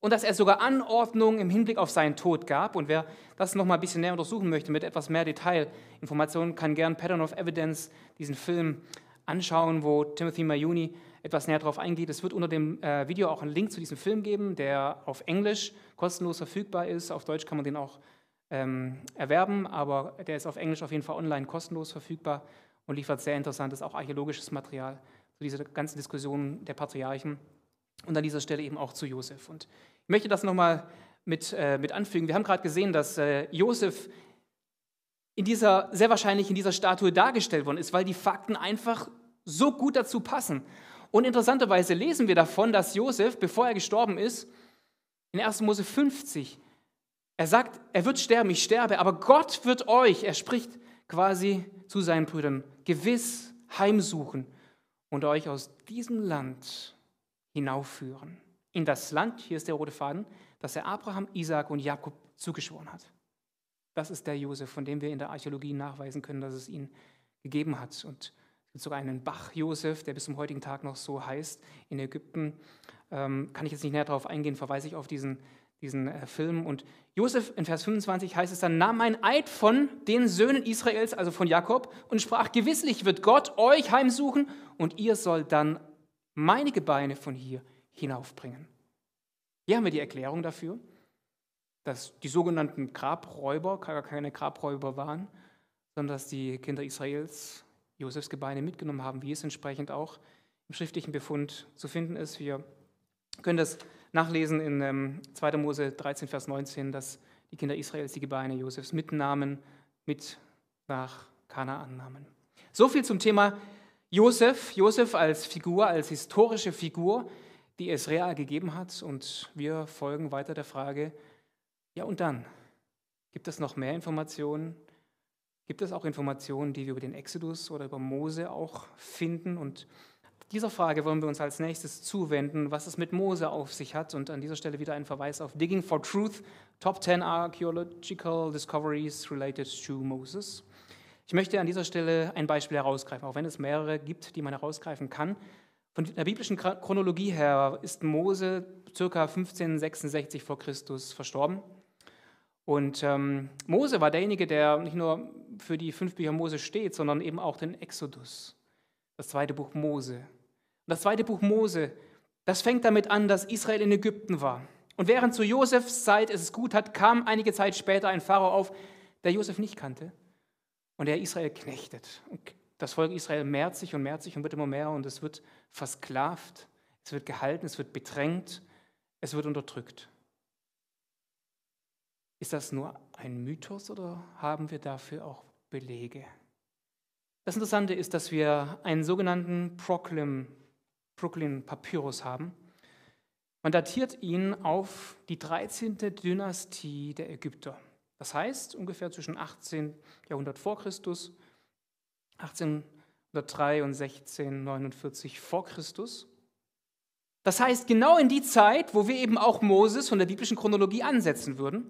und dass er sogar Anordnungen im Hinblick auf seinen Tod gab. Und wer das noch mal ein bisschen näher untersuchen möchte mit etwas mehr Detailinformationen, kann gern Pattern of Evidence, diesen Film anschauen, wo Timothy Mayuni etwas näher darauf eingeht. Es wird unter dem äh, Video auch einen Link zu diesem Film geben, der auf Englisch kostenlos verfügbar ist. Auf Deutsch kann man den auch ähm, erwerben, aber der ist auf Englisch auf jeden Fall online kostenlos verfügbar und liefert sehr interessantes, auch archäologisches Material zu dieser ganzen Diskussion der Patriarchen und an dieser Stelle eben auch zu Josef. Und ich möchte das nochmal mit, äh, mit anfügen. Wir haben gerade gesehen, dass äh, Josef in dieser, sehr wahrscheinlich in dieser Statue dargestellt worden ist, weil die Fakten einfach so gut dazu passen. Und interessanterweise lesen wir davon, dass Josef, bevor er gestorben ist, in 1. Mose 50, er sagt, er wird sterben, ich sterbe, aber Gott wird euch, er spricht quasi zu seinen Brüdern, gewiss heimsuchen und euch aus diesem Land hinaufführen. In das Land, hier ist der rote Faden, das er Abraham, Isaac und Jakob zugeschworen hat. Das ist der Josef, von dem wir in der Archäologie nachweisen können, dass es ihn gegeben hat. Und es gibt sogar einen Bach Josef, der bis zum heutigen Tag noch so heißt in Ägypten. Ähm, kann ich jetzt nicht näher darauf eingehen, verweise ich auf diesen diesen äh, Film. Und Josef in Vers 25 heißt es dann, nahm ein Eid von den Söhnen Israels, also von Jakob, und sprach, gewisslich wird Gott euch heimsuchen und ihr sollt dann meine Gebeine von hier hinaufbringen. Hier haben wir die Erklärung dafür, dass die sogenannten Grabräuber gar keine Grabräuber waren, sondern dass die Kinder Israels Josefs Gebeine mitgenommen haben, wie es entsprechend auch im schriftlichen Befund zu finden ist. Wir könnt das nachlesen in ähm, 2. Mose 13, Vers 19, dass die Kinder Israels die Gebeine Josefs mitnahmen, mit nach Kanaan nahmen. So viel zum Thema Josef. Josef als Figur, als historische Figur, die es real gegeben hat. Und wir folgen weiter der Frage, ja und dann? Gibt es noch mehr Informationen? Gibt es auch Informationen, die wir über den Exodus oder über Mose auch finden? Und dieser Frage wollen wir uns als nächstes zuwenden, was es mit Mose auf sich hat. Und an dieser Stelle wieder ein Verweis auf Digging for Truth, Top 10 Archaeological Discoveries Related to Moses. Ich möchte an dieser Stelle ein Beispiel herausgreifen, auch wenn es mehrere gibt, die man herausgreifen kann. Von der biblischen Chronologie her ist Mose ca. 1566 vor Christus verstorben. Und ähm, Mose war derjenige, der nicht nur für die fünf Bücher Mose steht, sondern eben auch den Exodus, das zweite Buch Mose, und das zweite Buch Mose, das fängt damit an, dass Israel in Ägypten war. Und während zu Josefs Zeit es gut hat, kam einige Zeit später ein Pharao auf, der Josef nicht kannte und der Israel knechtet. Und das Volk Israel mehrt sich und mehrt sich und wird immer mehr und es wird versklavt, es wird gehalten, es wird bedrängt, es wird unterdrückt. Ist das nur ein Mythos oder haben wir dafür auch Belege? Das Interessante ist, dass wir einen sogenannten Proclam Brooklyn Papyrus haben. Man datiert ihn auf die 13. Dynastie der Ägypter. Das heißt ungefähr zwischen 18. Jahrhundert vor Christus, 1803 und 1649 vor Christus. Das heißt genau in die Zeit, wo wir eben auch Moses von der biblischen Chronologie ansetzen würden.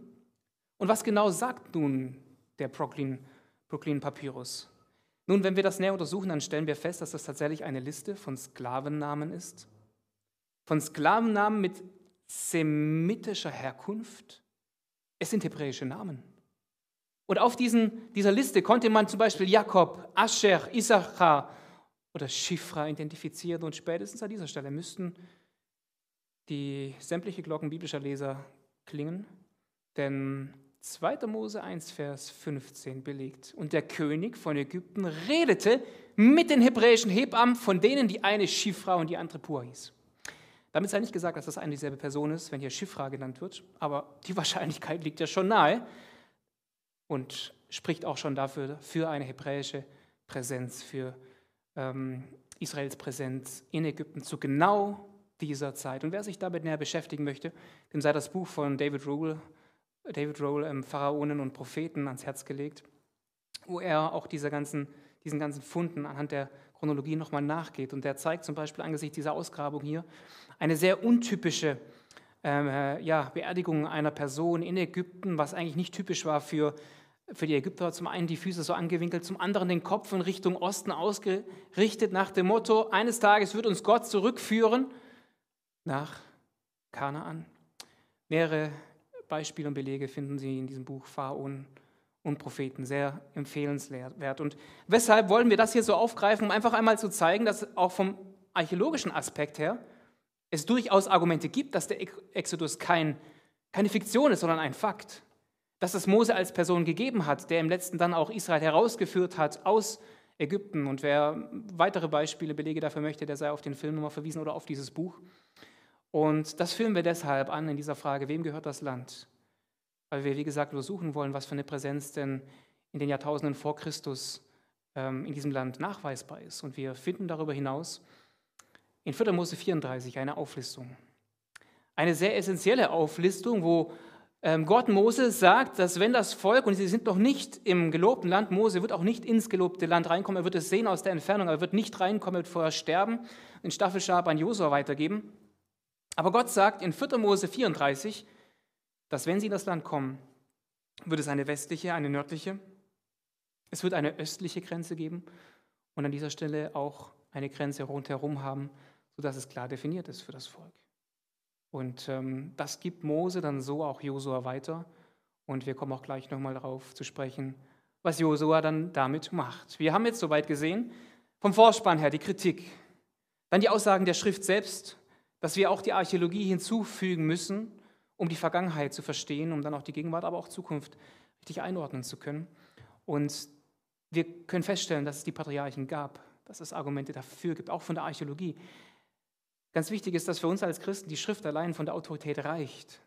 Und was genau sagt nun der Brooklyn, Brooklyn Papyrus? Nun, wenn wir das näher untersuchen, dann stellen wir fest, dass das tatsächlich eine Liste von Sklavennamen ist. Von Sklavennamen mit semitischer Herkunft. Es sind hebräische Namen. Und auf diesen, dieser Liste konnte man zum Beispiel Jakob, Ascher, Issachar oder Schifra identifizieren. Und spätestens an dieser Stelle müssten die sämtliche Glocken biblischer Leser klingen. Denn 2. Mose 1, Vers 15 belegt. Und der König von Ägypten redete mit den hebräischen Hebammen, von denen die eine Schifra und die andere Pur hieß. Damit sei nicht gesagt, dass das eine dieselbe Person ist, wenn hier Schifra genannt wird, aber die Wahrscheinlichkeit liegt ja schon nahe und spricht auch schon dafür, für eine hebräische Präsenz, für ähm, Israels Präsenz in Ägypten zu genau dieser Zeit. Und wer sich damit näher beschäftigen möchte, dem sei das Buch von David Rugel David Roll ähm, Pharaonen und Propheten ans Herz gelegt, wo er auch diese ganzen, diesen ganzen Funden anhand der Chronologie nochmal nachgeht. Und der zeigt zum Beispiel angesichts dieser Ausgrabung hier eine sehr untypische ähm, äh, ja, Beerdigung einer Person in Ägypten, was eigentlich nicht typisch war für, für die Ägypter. Zum einen die Füße so angewinkelt, zum anderen den Kopf in Richtung Osten ausgerichtet, nach dem Motto: Eines Tages wird uns Gott zurückführen nach Kanaan. Mehrere Beispiele und Belege finden Sie in diesem Buch Pharaon und Propheten. Sehr empfehlenswert. Und weshalb wollen wir das hier so aufgreifen, um einfach einmal zu zeigen, dass auch vom archäologischen Aspekt her es durchaus Argumente gibt, dass der Exodus kein, keine Fiktion ist, sondern ein Fakt. Dass es Mose als Person gegeben hat, der im letzten dann auch Israel herausgeführt hat aus Ägypten. Und wer weitere Beispiele, Belege dafür möchte, der sei auf den Film nochmal verwiesen oder auf dieses Buch. Und das führen wir deshalb an in dieser Frage, wem gehört das Land? Weil wir, wie gesagt, nur suchen wollen, was für eine Präsenz denn in den Jahrtausenden vor Christus ähm, in diesem Land nachweisbar ist. Und wir finden darüber hinaus in 4. Mose 34 eine Auflistung. Eine sehr essentielle Auflistung, wo ähm, Gott Mose sagt, dass wenn das Volk, und sie sind noch nicht im gelobten Land, Mose wird auch nicht ins gelobte Land reinkommen, er wird es sehen aus der Entfernung, er wird nicht reinkommen, er wird vorher sterben, den Staffelstab an Josua weitergeben. Aber Gott sagt in 4. Mose 34, dass wenn sie in das Land kommen, wird es eine westliche, eine nördliche, es wird eine östliche Grenze geben und an dieser Stelle auch eine Grenze rundherum haben, sodass es klar definiert ist für das Volk. Und ähm, das gibt Mose dann so auch Josua weiter. Und wir kommen auch gleich nochmal darauf zu sprechen, was Josua dann damit macht. Wir haben jetzt soweit gesehen, vom Vorspann her die Kritik, dann die Aussagen der Schrift selbst dass wir auch die Archäologie hinzufügen müssen, um die Vergangenheit zu verstehen, um dann auch die Gegenwart, aber auch Zukunft richtig einordnen zu können. Und wir können feststellen, dass es die Patriarchen gab, dass es Argumente dafür gibt, auch von der Archäologie. Ganz wichtig ist, dass für uns als Christen die Schrift allein von der Autorität reicht.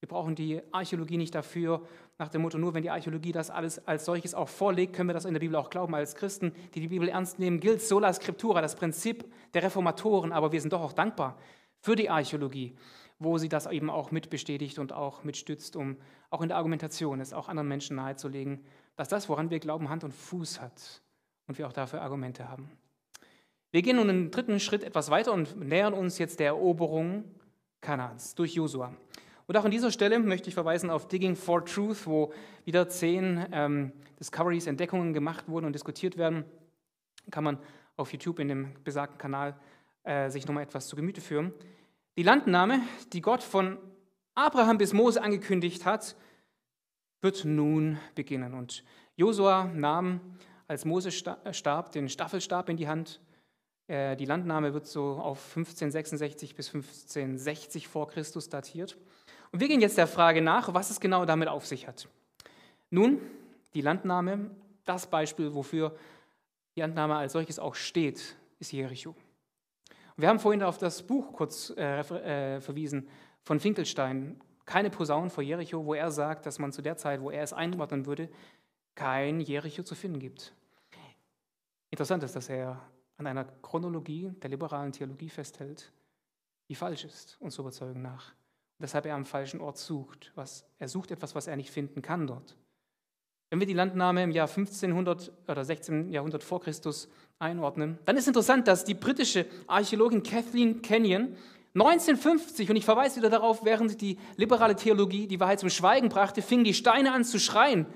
Wir brauchen die Archäologie nicht dafür, nach dem Motto, nur wenn die Archäologie das alles als solches auch vorlegt, können wir das in der Bibel auch glauben. Als Christen, die die Bibel ernst nehmen, gilt sola scriptura, das Prinzip der Reformatoren. Aber wir sind doch auch dankbar, für die Archäologie, wo sie das eben auch mitbestätigt und auch mitstützt, um auch in der Argumentation es auch anderen Menschen nahezulegen, dass das, woran wir glauben, Hand und Fuß hat und wir auch dafür Argumente haben. Wir gehen nun einen dritten Schritt etwas weiter und nähern uns jetzt der Eroberung Kanans durch Josua. Und auch an dieser Stelle möchte ich verweisen auf Digging for Truth, wo wieder zehn ähm, Discoveries, Entdeckungen gemacht wurden und diskutiert werden. Kann man auf YouTube in dem besagten Kanal äh, sich nochmal etwas zu Gemüte führen. Die Landnahme, die Gott von Abraham bis Mose angekündigt hat, wird nun beginnen. Und Josua nahm, als Mose äh, starb, den Staffelstab in die Hand. Äh, die Landnahme wird so auf 1566 bis 1560 vor Christus datiert. Und wir gehen jetzt der Frage nach, was es genau damit auf sich hat. Nun, die Landnahme, das Beispiel, wofür die Landnahme als solches auch steht, ist Jericho. Wir haben vorhin auf das Buch kurz äh, äh, verwiesen von Finkelstein, keine Posaunen vor Jericho, wo er sagt, dass man zu der Zeit, wo er es einordnen würde, kein Jericho zu finden gibt. Interessant ist, dass er an einer Chronologie der liberalen Theologie festhält, die falsch ist, uns zu überzeugen nach. deshalb er am falschen Ort sucht. Was, er sucht etwas, was er nicht finden kann dort. Wenn wir die Landnahme im Jahr 1500 oder 16. Jahrhundert vor Christus einordnen, dann ist interessant, dass die britische Archäologin Kathleen Kenyon 1950, und ich verweise wieder darauf, während die liberale Theologie die Wahrheit zum Schweigen brachte, fingen die Steine an zu schreien.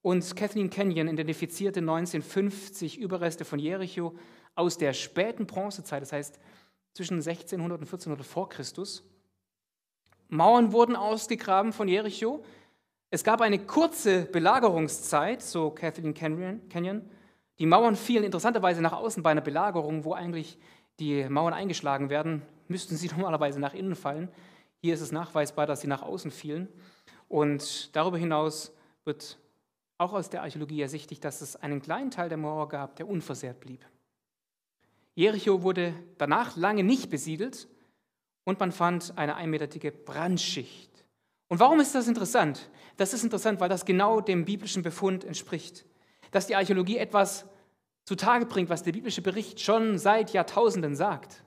Und Kathleen Kenyon identifizierte 1950 Überreste von Jericho aus der späten Bronzezeit, das heißt zwischen 1600 und 1400 vor Christus. Mauern wurden ausgegraben von Jericho es gab eine kurze Belagerungszeit, so Kathleen Canyon. Die Mauern fielen interessanterweise nach außen bei einer Belagerung, wo eigentlich die Mauern eingeschlagen werden, müssten sie normalerweise nach innen fallen. Hier ist es nachweisbar, dass sie nach außen fielen. Und darüber hinaus wird auch aus der Archäologie ersichtlich, dass es einen kleinen Teil der Mauer gab, der unversehrt blieb. Jericho wurde danach lange nicht besiedelt und man fand eine ein Meter dicke Brandschicht und warum ist das interessant? Das ist interessant, weil das genau dem biblischen Befund entspricht. Dass die Archäologie etwas zutage bringt, was der biblische Bericht schon seit Jahrtausenden sagt.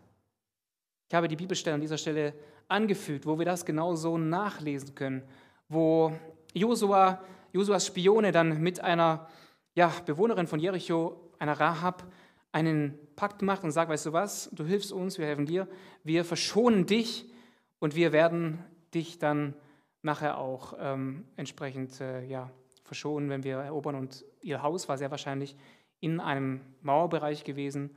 Ich habe die Bibelstelle an dieser Stelle angefügt, wo wir das genau so nachlesen können, wo Josua, Josuas Spione dann mit einer ja, Bewohnerin von Jericho, einer Rahab, einen Pakt macht und sagt, weißt du was, du hilfst uns, wir helfen dir, wir verschonen dich und wir werden dich dann nachher auch ähm, entsprechend äh, ja, verschonen, wenn wir erobern. Und ihr Haus war sehr wahrscheinlich in einem Mauerbereich gewesen.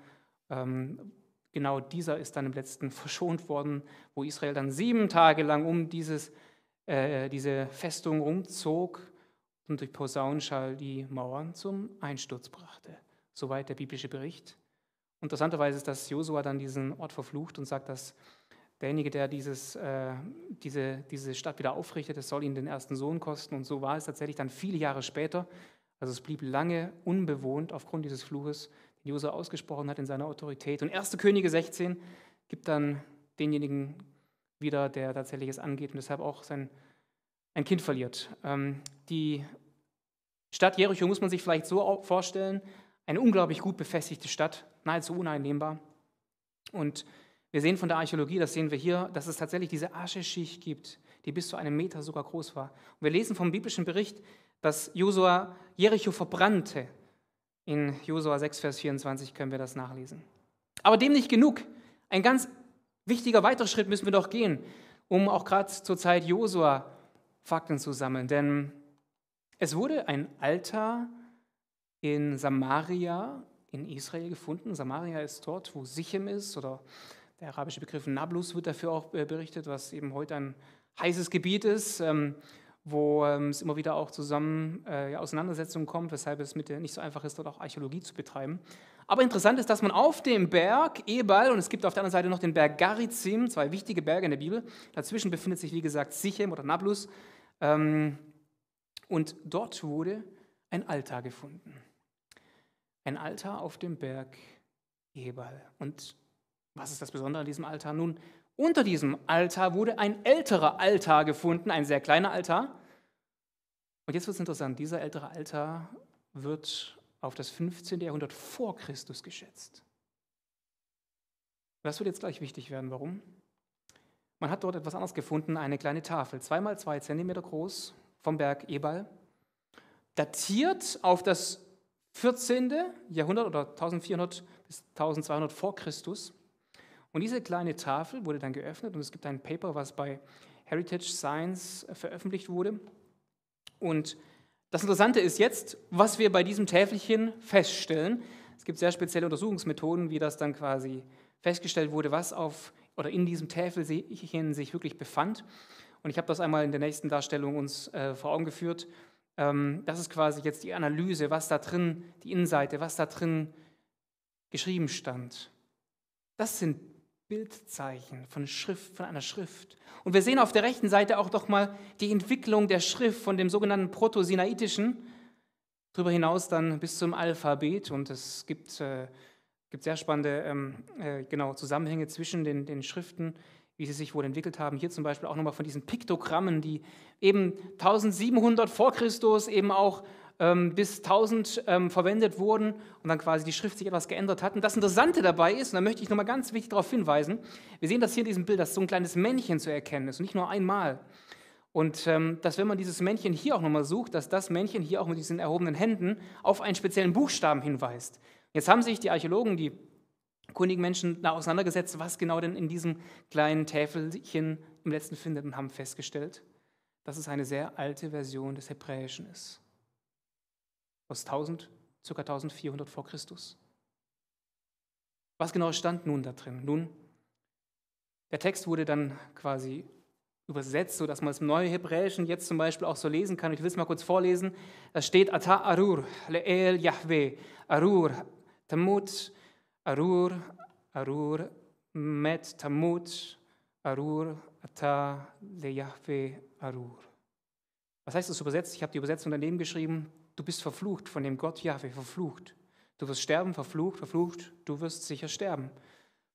Ähm, genau dieser ist dann im letzten verschont worden, wo Israel dann sieben Tage lang um dieses, äh, diese Festung rumzog und durch Posaunenschall die Mauern zum Einsturz brachte. Soweit der biblische Bericht. Interessanterweise ist, dass Josua dann diesen Ort verflucht und sagt, dass derjenige, der dieses, äh, diese, diese Stadt wieder aufrichtet, das soll ihn den ersten Sohn kosten. Und so war es tatsächlich dann viele Jahre später. Also es blieb lange unbewohnt aufgrund dieses Fluches, den Josua ausgesprochen hat in seiner Autorität. Und 1. Könige 16 gibt dann denjenigen wieder, der tatsächlich es angeht und deshalb auch sein, ein Kind verliert. Ähm, die Stadt Jericho muss man sich vielleicht so vorstellen, eine unglaublich gut befestigte Stadt, nahezu uneinnehmbar. Und wir sehen von der Archäologie, das sehen wir hier, dass es tatsächlich diese Ascheschicht gibt, die bis zu einem Meter sogar groß war. Und wir lesen vom biblischen Bericht, dass Josua Jericho verbrannte. In Josua 6, Vers 24 können wir das nachlesen. Aber dem nicht genug. Ein ganz wichtiger weiterer Schritt müssen wir doch gehen, um auch gerade zur Zeit Josua Fakten zu sammeln. Denn es wurde ein Altar in Samaria in Israel gefunden. Samaria ist dort, wo Sichem ist oder der arabische Begriff Nablus wird dafür auch äh, berichtet, was eben heute ein heißes Gebiet ist, ähm, wo ähm, es immer wieder auch zusammen äh, Auseinandersetzungen kommt, weshalb es mit der nicht so einfach ist, dort auch Archäologie zu betreiben. Aber interessant ist, dass man auf dem Berg Ebal und es gibt auf der anderen Seite noch den Berg Garizim, zwei wichtige Berge in der Bibel. Dazwischen befindet sich, wie gesagt, Sichem oder Nablus. Ähm, und dort wurde ein Altar gefunden. Ein Altar auf dem Berg Ebal. Und was ist das Besondere an diesem Altar? Nun, unter diesem Altar wurde ein älterer Altar gefunden, ein sehr kleiner Altar. Und jetzt wird es interessant, dieser ältere Altar wird auf das 15. Jahrhundert vor Christus geschätzt. Das wird jetzt gleich wichtig werden. Warum? Man hat dort etwas anderes gefunden, eine kleine Tafel, 2 x 2 Zentimeter groß, vom Berg Ebal, datiert auf das 14. Jahrhundert oder 1400 bis 1200 vor Christus. Und diese kleine Tafel wurde dann geöffnet und es gibt ein Paper, was bei Heritage Science veröffentlicht wurde. Und das Interessante ist jetzt, was wir bei diesem Täfelchen feststellen. Es gibt sehr spezielle Untersuchungsmethoden, wie das dann quasi festgestellt wurde, was auf oder in diesem Täfelchen sich wirklich befand. Und ich habe das einmal in der nächsten Darstellung uns äh, vor Augen geführt. Ähm, das ist quasi jetzt die Analyse, was da drin, die Innenseite, was da drin geschrieben stand. Das sind Bildzeichen von, Schrift, von einer Schrift. Und wir sehen auf der rechten Seite auch doch mal die Entwicklung der Schrift von dem sogenannten Proto-Sinaitischen, darüber hinaus dann bis zum Alphabet. Und es gibt, äh, gibt sehr spannende ähm, äh, genau, Zusammenhänge zwischen den, den Schriften, wie sie sich wohl entwickelt haben. Hier zum Beispiel auch nochmal von diesen Piktogrammen, die eben 1700 vor Christus eben auch ähm, bis 1000 ähm, verwendet wurden und dann quasi die Schrift sich etwas geändert hat. Und das Interessante dabei ist, und da möchte ich nochmal ganz wichtig darauf hinweisen, wir sehen das hier in diesem Bild, dass so ein kleines Männchen zu erkennen ist und nicht nur einmal. Und ähm, dass wenn man dieses Männchen hier auch nochmal sucht, dass das Männchen hier auch mit diesen erhobenen Händen auf einen speziellen Buchstaben hinweist. Jetzt haben sich die Archäologen, die kundigen Menschen auseinandergesetzt, was genau denn in diesem kleinen Täfelchen im letzten findet und haben festgestellt, dass es eine sehr alte Version des Hebräischen ist aus 1000, ca. 1400 vor Christus. Was genau stand nun da drin? Nun, der Text wurde dann quasi übersetzt, sodass man es im Hebräischen jetzt zum Beispiel auch so lesen kann. Ich will es mal kurz vorlesen. Da steht Ata Arur, Leel Yahweh, Arur, Tamut, Arur, Arur, Met Tamut, Arur, Ata Le Yahweh, Arur. Was heißt das übersetzt? Ich habe die Übersetzung daneben geschrieben du bist verflucht von dem Gott Jahwe, verflucht. Du wirst sterben, verflucht, verflucht, du wirst sicher sterben.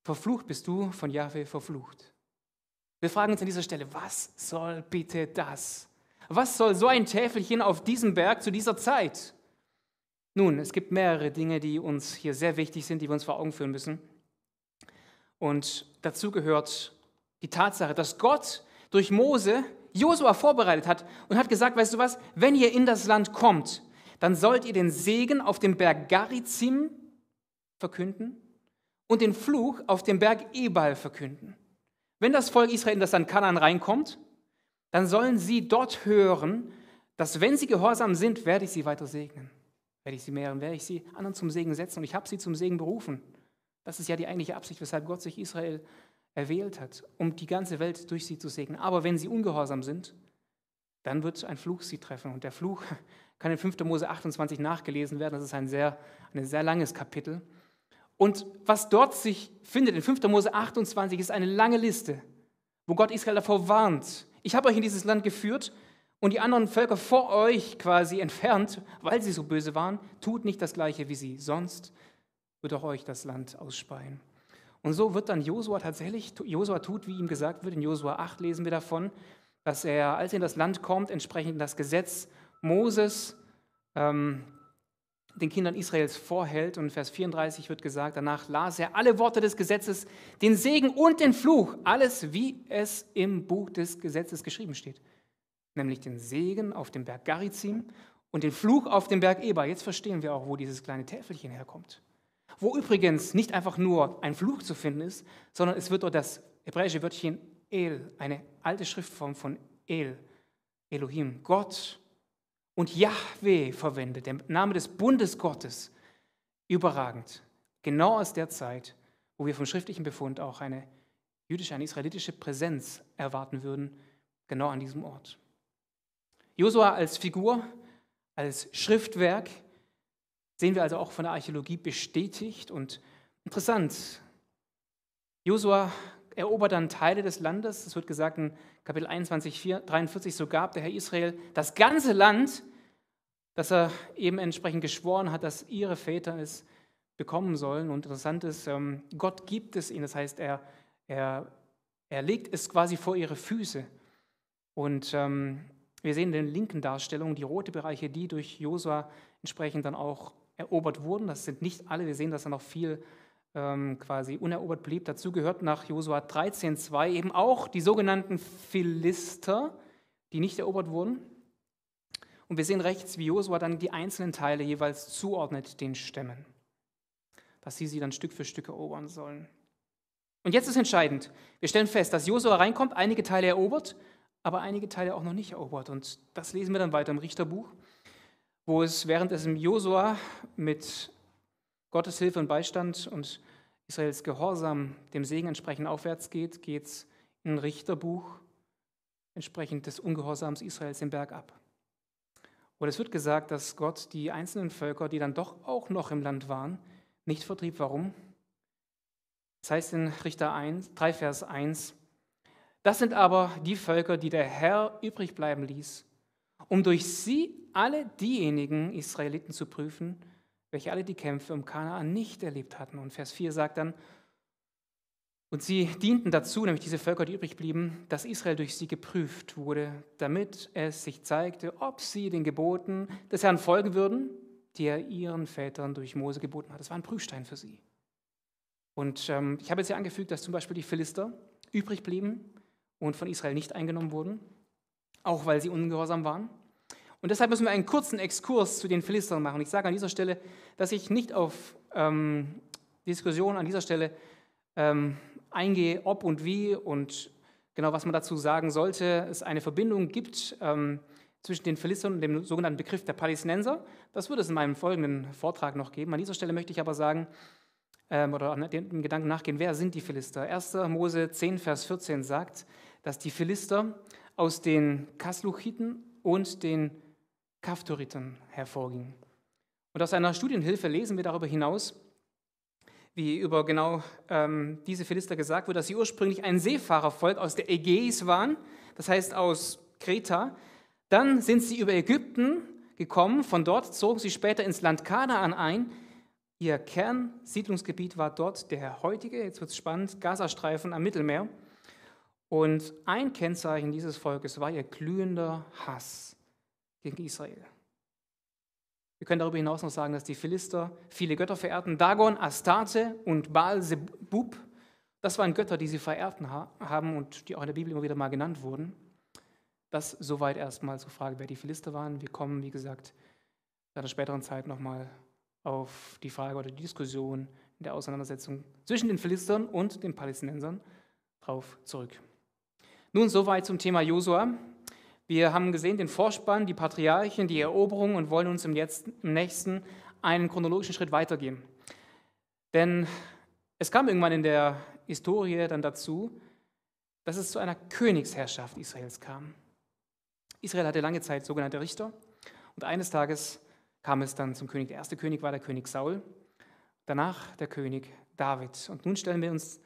Verflucht bist du von Jahwe verflucht. Wir fragen uns an dieser Stelle, was soll bitte das? Was soll so ein Täfelchen auf diesem Berg zu dieser Zeit? Nun, es gibt mehrere Dinge, die uns hier sehr wichtig sind, die wir uns vor Augen führen müssen. Und dazu gehört die Tatsache, dass Gott durch Mose Josua vorbereitet hat und hat gesagt, weißt du was, wenn ihr in das Land kommt, dann sollt ihr den Segen auf dem Berg Garizim verkünden und den Fluch auf dem Berg Ebal verkünden. Wenn das Volk Israel in das Land Kanan reinkommt, dann sollen sie dort hören, dass wenn sie gehorsam sind, werde ich sie weiter segnen. Werde ich sie mehren, werde ich sie anderen zum Segen setzen und ich habe sie zum Segen berufen. Das ist ja die eigentliche Absicht, weshalb Gott sich Israel erwählt hat, um die ganze Welt durch sie zu segnen. Aber wenn sie ungehorsam sind, dann wird ein Fluch sie treffen. Und der Fluch kann in 5. Mose 28 nachgelesen werden. Das ist ein sehr, ein sehr langes Kapitel. Und was dort sich findet, in 5. Mose 28, ist eine lange Liste, wo Gott Israel davor warnt. Ich habe euch in dieses Land geführt und die anderen Völker vor euch quasi entfernt, weil sie so böse waren. Tut nicht das Gleiche wie sie, sonst wird auch euch das Land ausspeien. Und so wird dann Josua tatsächlich, Josua tut, wie ihm gesagt wird, in Josua 8 lesen wir davon, dass er, als er in das Land kommt, entsprechend das Gesetz Moses ähm, den Kindern Israels vorhält. Und in Vers 34 wird gesagt, danach las er alle Worte des Gesetzes, den Segen und den Fluch, alles wie es im Buch des Gesetzes geschrieben steht. Nämlich den Segen auf dem Berg Garizim und den Fluch auf dem Berg Eber. Jetzt verstehen wir auch, wo dieses kleine Täfelchen herkommt. Wo übrigens nicht einfach nur ein Fluch zu finden ist, sondern es wird dort das hebräische Wörtchen El, eine alte Schriftform von El, Elohim, Gott, und Yahweh verwendet, der Name des Bundes Gottes, überragend. Genau aus der Zeit, wo wir vom schriftlichen Befund auch eine jüdische, eine israelitische Präsenz erwarten würden, genau an diesem Ort. Josua als Figur, als Schriftwerk sehen wir also auch von der Archäologie bestätigt und interessant. Josua erobert dann Teile des Landes. Es wird gesagt in Kapitel 21, 43, so gab der Herr Israel das ganze Land, dass er eben entsprechend geschworen hat, dass ihre Väter es bekommen sollen. Und interessant ist, ähm, Gott gibt es ihnen. Das heißt, er, er, er legt es quasi vor ihre Füße. Und ähm, wir sehen in den linken Darstellungen die roten Bereiche, die durch Josua entsprechend dann auch erobert wurden. Das sind nicht alle. Wir sehen, dass da noch viel ähm, quasi unerobert blieb. Dazu gehört nach Josua 13,2 eben auch die sogenannten Philister, die nicht erobert wurden. Und wir sehen rechts, wie Josua dann die einzelnen Teile jeweils zuordnet den Stämmen, dass sie sie dann Stück für Stück erobern sollen. Und jetzt ist entscheidend, wir stellen fest, dass Josua reinkommt, einige Teile erobert, aber einige Teile auch noch nicht erobert. Und das lesen wir dann weiter im Richterbuch, wo es während es im Josua mit Gottes Hilfe und Beistand und Israels Gehorsam dem Segen entsprechend aufwärts geht, geht es im Richterbuch entsprechend des Ungehorsams Israels den Berg ab. Oder es wird gesagt, dass Gott die einzelnen Völker, die dann doch auch noch im Land waren, nicht vertrieb. Warum? Das heißt in Richter 1, 3, Vers 1, das sind aber die Völker, die der Herr übrig bleiben ließ, um durch sie alle diejenigen Israeliten zu prüfen, welche alle die Kämpfe um Kanaan nicht erlebt hatten. Und Vers 4 sagt dann, und sie dienten dazu, nämlich diese Völker, die übrig blieben, dass Israel durch sie geprüft wurde, damit es sich zeigte, ob sie den Geboten des Herrn folgen würden, die er ihren Vätern durch Mose geboten hat. Das war ein Prüfstein für sie. Und ähm, ich habe jetzt hier angefügt, dass zum Beispiel die Philister übrig blieben und von Israel nicht eingenommen wurden, auch weil sie ungehorsam waren. Und deshalb müssen wir einen kurzen Exkurs zu den Philistern machen. Ich sage an dieser Stelle, dass ich nicht auf ähm, Diskussionen an dieser Stelle ähm, eingehe, ob und wie und genau was man dazu sagen sollte, es eine Verbindung gibt ähm, zwischen den Philistern und dem sogenannten Begriff der Palästinenser. Das wird es in meinem folgenden Vortrag noch geben. An dieser Stelle möchte ich aber sagen, ähm, oder dem Gedanken nachgehen, wer sind die Philister? 1. Mose 10, Vers 14 sagt, dass die Philister aus den Kasluchiten und den Kaftoriten hervorgingen. Und aus einer Studienhilfe lesen wir darüber hinaus, wie über genau ähm, diese Philister gesagt wird, dass sie ursprünglich ein Seefahrervolk aus der Ägäis waren, das heißt aus Kreta. Dann sind sie über Ägypten gekommen, von dort zogen sie später ins Land Kanaan ein. Ihr Kernsiedlungsgebiet war dort der heutige, jetzt wird es spannend, Gazastreifen am Mittelmeer. Und ein Kennzeichen dieses Volkes war ihr glühender Hass gegen Israel. Wir können darüber hinaus noch sagen, dass die Philister viele Götter verehrten. Dagon, Astarte und Baal-Zebub, das waren Götter, die sie verehrten haben und die auch in der Bibel immer wieder mal genannt wurden. Das soweit erstmal zur Frage, wer die Philister waren. Wir kommen, wie gesagt, in einer späteren Zeit nochmal auf die Frage oder die Diskussion in der Auseinandersetzung zwischen den Philistern und den Palästinensern drauf zurück. Nun soweit zum Thema Josua. Wir haben gesehen den Vorspann, die Patriarchen, die Eroberung und wollen uns im, Jetzt, im nächsten einen chronologischen Schritt weitergehen. Denn es kam irgendwann in der Historie dann dazu, dass es zu einer Königsherrschaft Israels kam. Israel hatte lange Zeit sogenannte Richter und eines Tages kam es dann zum König. Der erste König war der König Saul, danach der König David. Und nun stellen wir uns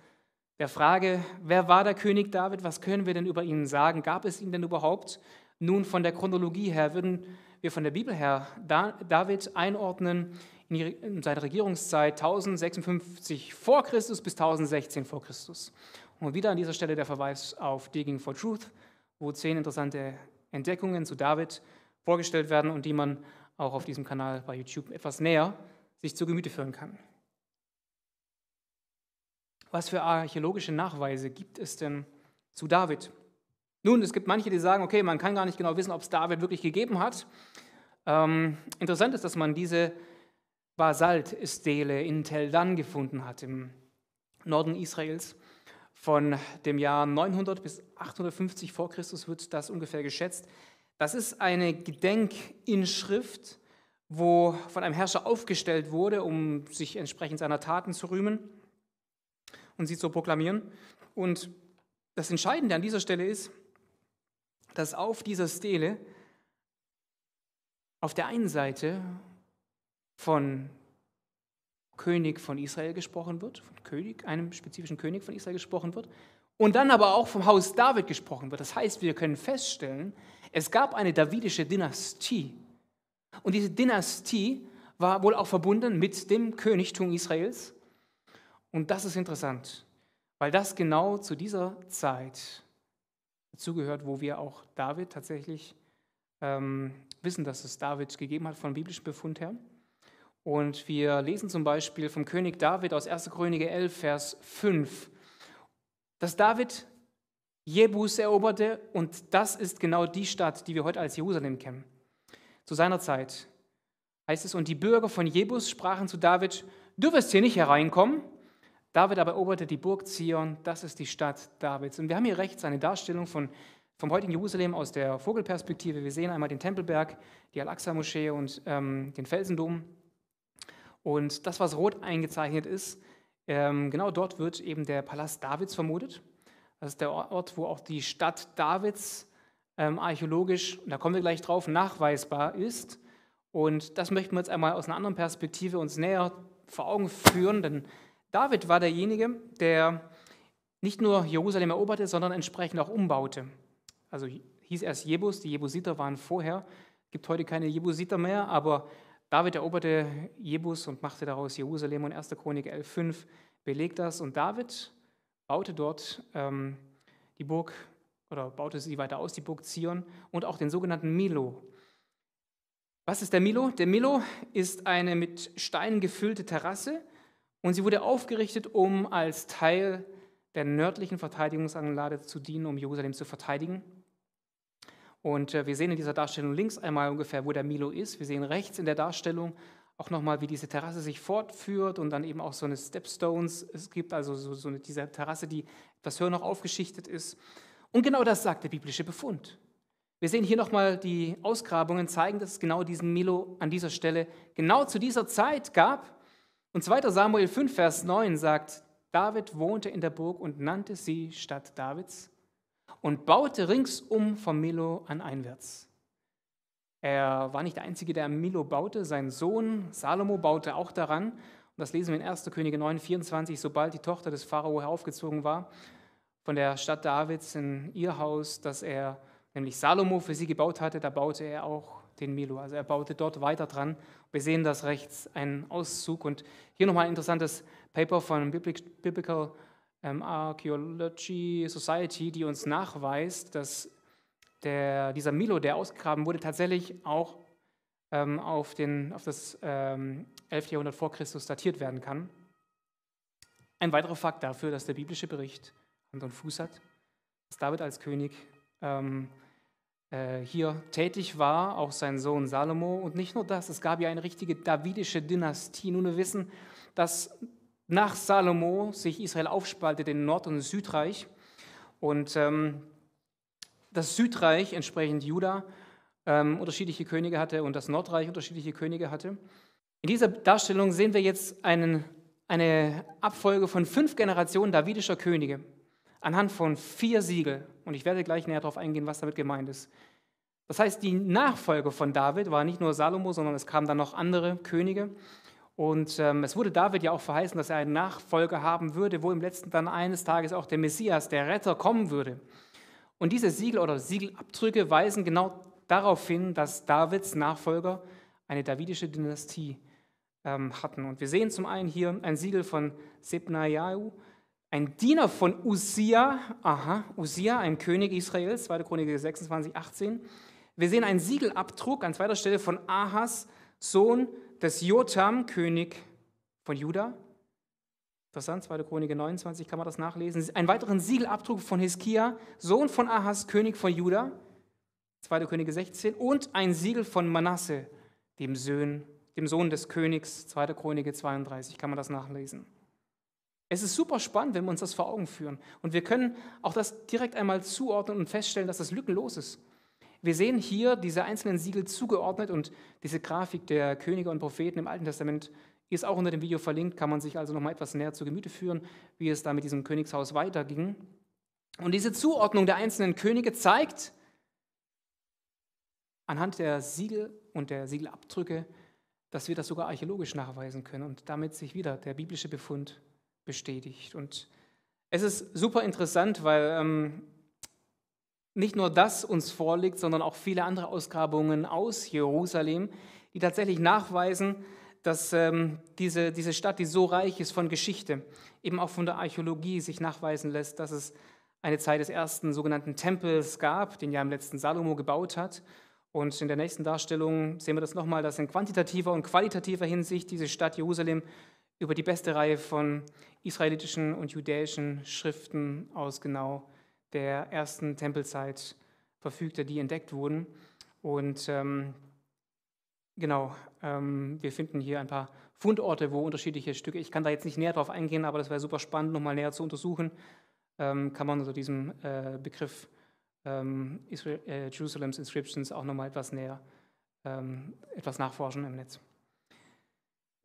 der Frage, wer war der König David, was können wir denn über ihn sagen? Gab es ihn denn überhaupt? Nun, von der Chronologie her würden wir von der Bibel her David einordnen in seine Regierungszeit 1056 vor Christus bis 1016 vor Christus. Und wieder an dieser Stelle der Verweis auf Digging for Truth, wo zehn interessante Entdeckungen zu David vorgestellt werden und die man auch auf diesem Kanal bei YouTube etwas näher sich zu Gemüte führen kann was für archäologische Nachweise gibt es denn zu David? Nun, es gibt manche, die sagen, okay, man kann gar nicht genau wissen, ob es David wirklich gegeben hat. Ähm, interessant ist, dass man diese Basaltstele in Tel Dan gefunden hat, im Norden Israels. Von dem Jahr 900 bis 850 vor Christus wird das ungefähr geschätzt. Das ist eine Gedenkinschrift, wo von einem Herrscher aufgestellt wurde, um sich entsprechend seiner Taten zu rühmen und sie zu proklamieren. Und das Entscheidende an dieser Stelle ist, dass auf dieser Stele auf der einen Seite von König von Israel gesprochen wird, von König, einem spezifischen König von Israel gesprochen wird, und dann aber auch vom Haus David gesprochen wird. Das heißt, wir können feststellen, es gab eine davidische Dynastie. Und diese Dynastie war wohl auch verbunden mit dem Königtum Israels. Und das ist interessant, weil das genau zu dieser Zeit dazugehört, wo wir auch David tatsächlich ähm, wissen, dass es David gegeben hat, von biblischem Befund her. Und wir lesen zum Beispiel vom König David aus 1. Könige 11, Vers 5, dass David Jebus eroberte und das ist genau die Stadt, die wir heute als Jerusalem kennen. Zu seiner Zeit heißt es, und die Bürger von Jebus sprachen zu David, du wirst hier nicht hereinkommen, David aber eroberte die Burg Zion, das ist die Stadt Davids. Und wir haben hier rechts eine Darstellung von, vom heutigen Jerusalem aus der Vogelperspektive. Wir sehen einmal den Tempelberg, die Al-Aqsa-Moschee und ähm, den Felsendom. Und das, was rot eingezeichnet ist, ähm, genau dort wird eben der Palast Davids vermutet. Das ist der Ort, wo auch die Stadt Davids ähm, archäologisch, und da kommen wir gleich drauf, nachweisbar ist. Und das möchten wir jetzt einmal aus einer anderen Perspektive uns näher vor Augen führen, denn David war derjenige, der nicht nur Jerusalem eroberte, sondern entsprechend auch umbaute. Also hieß erst Jebus, die Jebusiter waren vorher, gibt heute keine Jebusiter mehr, aber David eroberte Jebus und machte daraus Jerusalem und 1. Chronik 11.5 belegt das. Und David baute dort ähm, die Burg oder baute sie weiter aus, die Burg Zion und auch den sogenannten Milo. Was ist der Milo? Der Milo ist eine mit Steinen gefüllte Terrasse, und sie wurde aufgerichtet, um als Teil der nördlichen Verteidigungsanlage zu dienen, um Jerusalem zu verteidigen. Und äh, wir sehen in dieser Darstellung links einmal ungefähr, wo der Milo ist. Wir sehen rechts in der Darstellung auch nochmal, wie diese Terrasse sich fortführt und dann eben auch so eine Stepstones es gibt, also so, so eine, diese Terrasse, die etwas höher noch aufgeschichtet ist. Und genau das sagt der biblische Befund. Wir sehen hier nochmal die Ausgrabungen zeigen, dass es genau diesen Milo an dieser Stelle, genau zu dieser Zeit gab und 2. Samuel 5, Vers 9 sagt, David wohnte in der Burg und nannte sie Stadt Davids und baute ringsum vom Milo an einwärts. Er war nicht der Einzige, der am Milo baute. Sein Sohn Salomo baute auch daran. Und das lesen wir in 1. Könige 9, 24. Sobald die Tochter des Pharao heraufgezogen war, von der Stadt Davids in ihr Haus, das er, nämlich Salomo, für sie gebaut hatte, da baute er auch den Milo. Also er baute dort weiter dran wir sehen das rechts, einen Auszug. Und hier nochmal ein interessantes Paper von Biblical ähm, Archaeology Society, die uns nachweist, dass der, dieser Milo, der ausgegraben wurde, tatsächlich auch ähm, auf, den, auf das ähm, 11. Jahrhundert vor Christus datiert werden kann. Ein weiterer Fakt dafür, dass der biblische Bericht Hand und Fuß hat, dass David als König ähm, äh, hier tätig war, auch sein Sohn Salomo. Und nicht nur das, es gab ja eine richtige davidische Dynastie. Nun, wir wissen, dass nach Salomo sich Israel aufspaltet in Nord- und Südreich. Und ähm, das Südreich, entsprechend Juda, ähm, unterschiedliche Könige hatte und das Nordreich unterschiedliche Könige hatte. In dieser Darstellung sehen wir jetzt einen, eine Abfolge von fünf Generationen davidischer Könige anhand von vier Siegel. Und ich werde gleich näher darauf eingehen, was damit gemeint ist. Das heißt, die Nachfolge von David war nicht nur Salomo, sondern es kamen dann noch andere Könige. Und ähm, es wurde David ja auch verheißen, dass er einen Nachfolger haben würde, wo im letzten dann eines Tages auch der Messias, der Retter, kommen würde. Und diese Siegel oder Siegelabdrücke weisen genau darauf hin, dass Davids Nachfolger eine davidische Dynastie ähm, hatten. Und wir sehen zum einen hier ein Siegel von Sebnaiahu, ein Diener von Usia, aha, Usia, ein König Israels, 2. Chronik 26, 18. Wir sehen einen Siegelabdruck an zweiter Stelle von Ahas, Sohn des Jotam, König von Juda. Interessant, 2. Chronik 29 kann man das nachlesen. Einen weiteren Siegelabdruck von Hiskia, Sohn von Ahas, König von Juda. 2. Könige 16 und ein Siegel von Manasse, dem Sohn, dem Sohn des Königs, 2. Chronik 32, kann man das nachlesen. Es ist super spannend, wenn wir uns das vor Augen führen. Und wir können auch das direkt einmal zuordnen und feststellen, dass das lückenlos ist. Wir sehen hier diese einzelnen Siegel zugeordnet und diese Grafik der Könige und Propheten im Alten Testament ist auch unter dem Video verlinkt, kann man sich also nochmal etwas näher zu Gemüte führen, wie es da mit diesem Königshaus weiterging. Und diese Zuordnung der einzelnen Könige zeigt anhand der Siegel und der Siegelabdrücke, dass wir das sogar archäologisch nachweisen können und damit sich wieder der biblische Befund bestätigt. Und es ist super interessant, weil ähm, nicht nur das uns vorliegt, sondern auch viele andere Ausgrabungen aus Jerusalem, die tatsächlich nachweisen, dass ähm, diese, diese Stadt, die so reich ist von Geschichte, eben auch von der Archäologie sich nachweisen lässt, dass es eine Zeit des ersten sogenannten Tempels gab, den ja im letzten Salomo gebaut hat. Und in der nächsten Darstellung sehen wir das nochmal, dass in quantitativer und qualitativer Hinsicht diese Stadt Jerusalem über die beste Reihe von israelitischen und judäischen Schriften aus genau der ersten Tempelzeit verfügte, die entdeckt wurden. Und ähm, genau, ähm, wir finden hier ein paar Fundorte, wo unterschiedliche Stücke, ich kann da jetzt nicht näher drauf eingehen, aber das wäre super spannend, nochmal näher zu untersuchen, ähm, kann man unter diesem äh, Begriff ähm, Israel, äh, Jerusalems Inscriptions auch nochmal etwas näher, ähm, etwas nachforschen im Netz.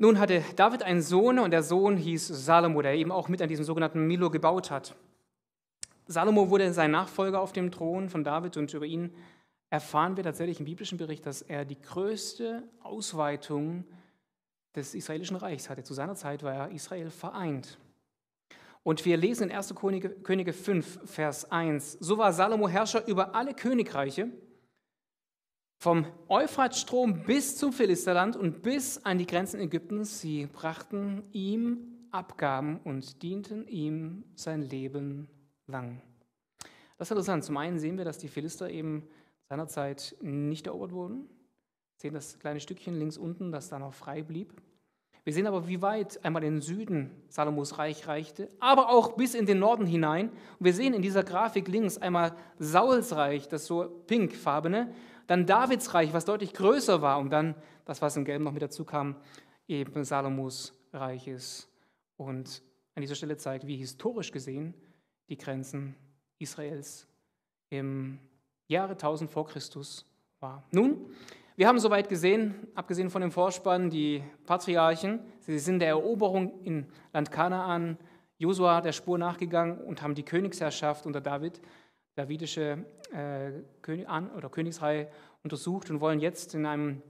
Nun hatte David einen Sohn und der Sohn hieß Salomo, der eben auch mit an diesem sogenannten Milo gebaut hat. Salomo wurde sein Nachfolger auf dem Thron von David und über ihn erfahren wir tatsächlich im biblischen Bericht, dass er die größte Ausweitung des israelischen Reichs hatte. Zu seiner Zeit war er Israel vereint. Und wir lesen in 1. Könige, Könige 5, Vers 1, so war Salomo Herrscher über alle Königreiche vom Euphratstrom bis zum Philisterland und bis an die Grenzen Ägyptens, sie brachten ihm Abgaben und dienten ihm sein Leben lang. Das ist interessant. Zum einen sehen wir, dass die Philister eben seinerzeit nicht erobert wurden. Wir sehen das kleine Stückchen links unten, das da noch frei blieb. Wir sehen aber, wie weit einmal den Süden Salomos Reich reichte, aber auch bis in den Norden hinein. Und wir sehen in dieser Grafik links einmal Sauls Reich, das so pinkfarbene, dann Davids Reich, was deutlich größer war und dann das, was in Gelb noch mit dazu kam, eben Salomos Reich ist und an dieser Stelle zeigt, wie historisch gesehen die Grenzen Israels im Jahre 1000 vor Christus war. Nun, wir haben soweit gesehen, abgesehen von dem Vorspann, die Patriarchen, sie sind der Eroberung in Land Kanaan, Josua der Spur nachgegangen und haben die Königsherrschaft unter David davidische äh, König, an, oder Königsreihe untersucht und wollen jetzt in einem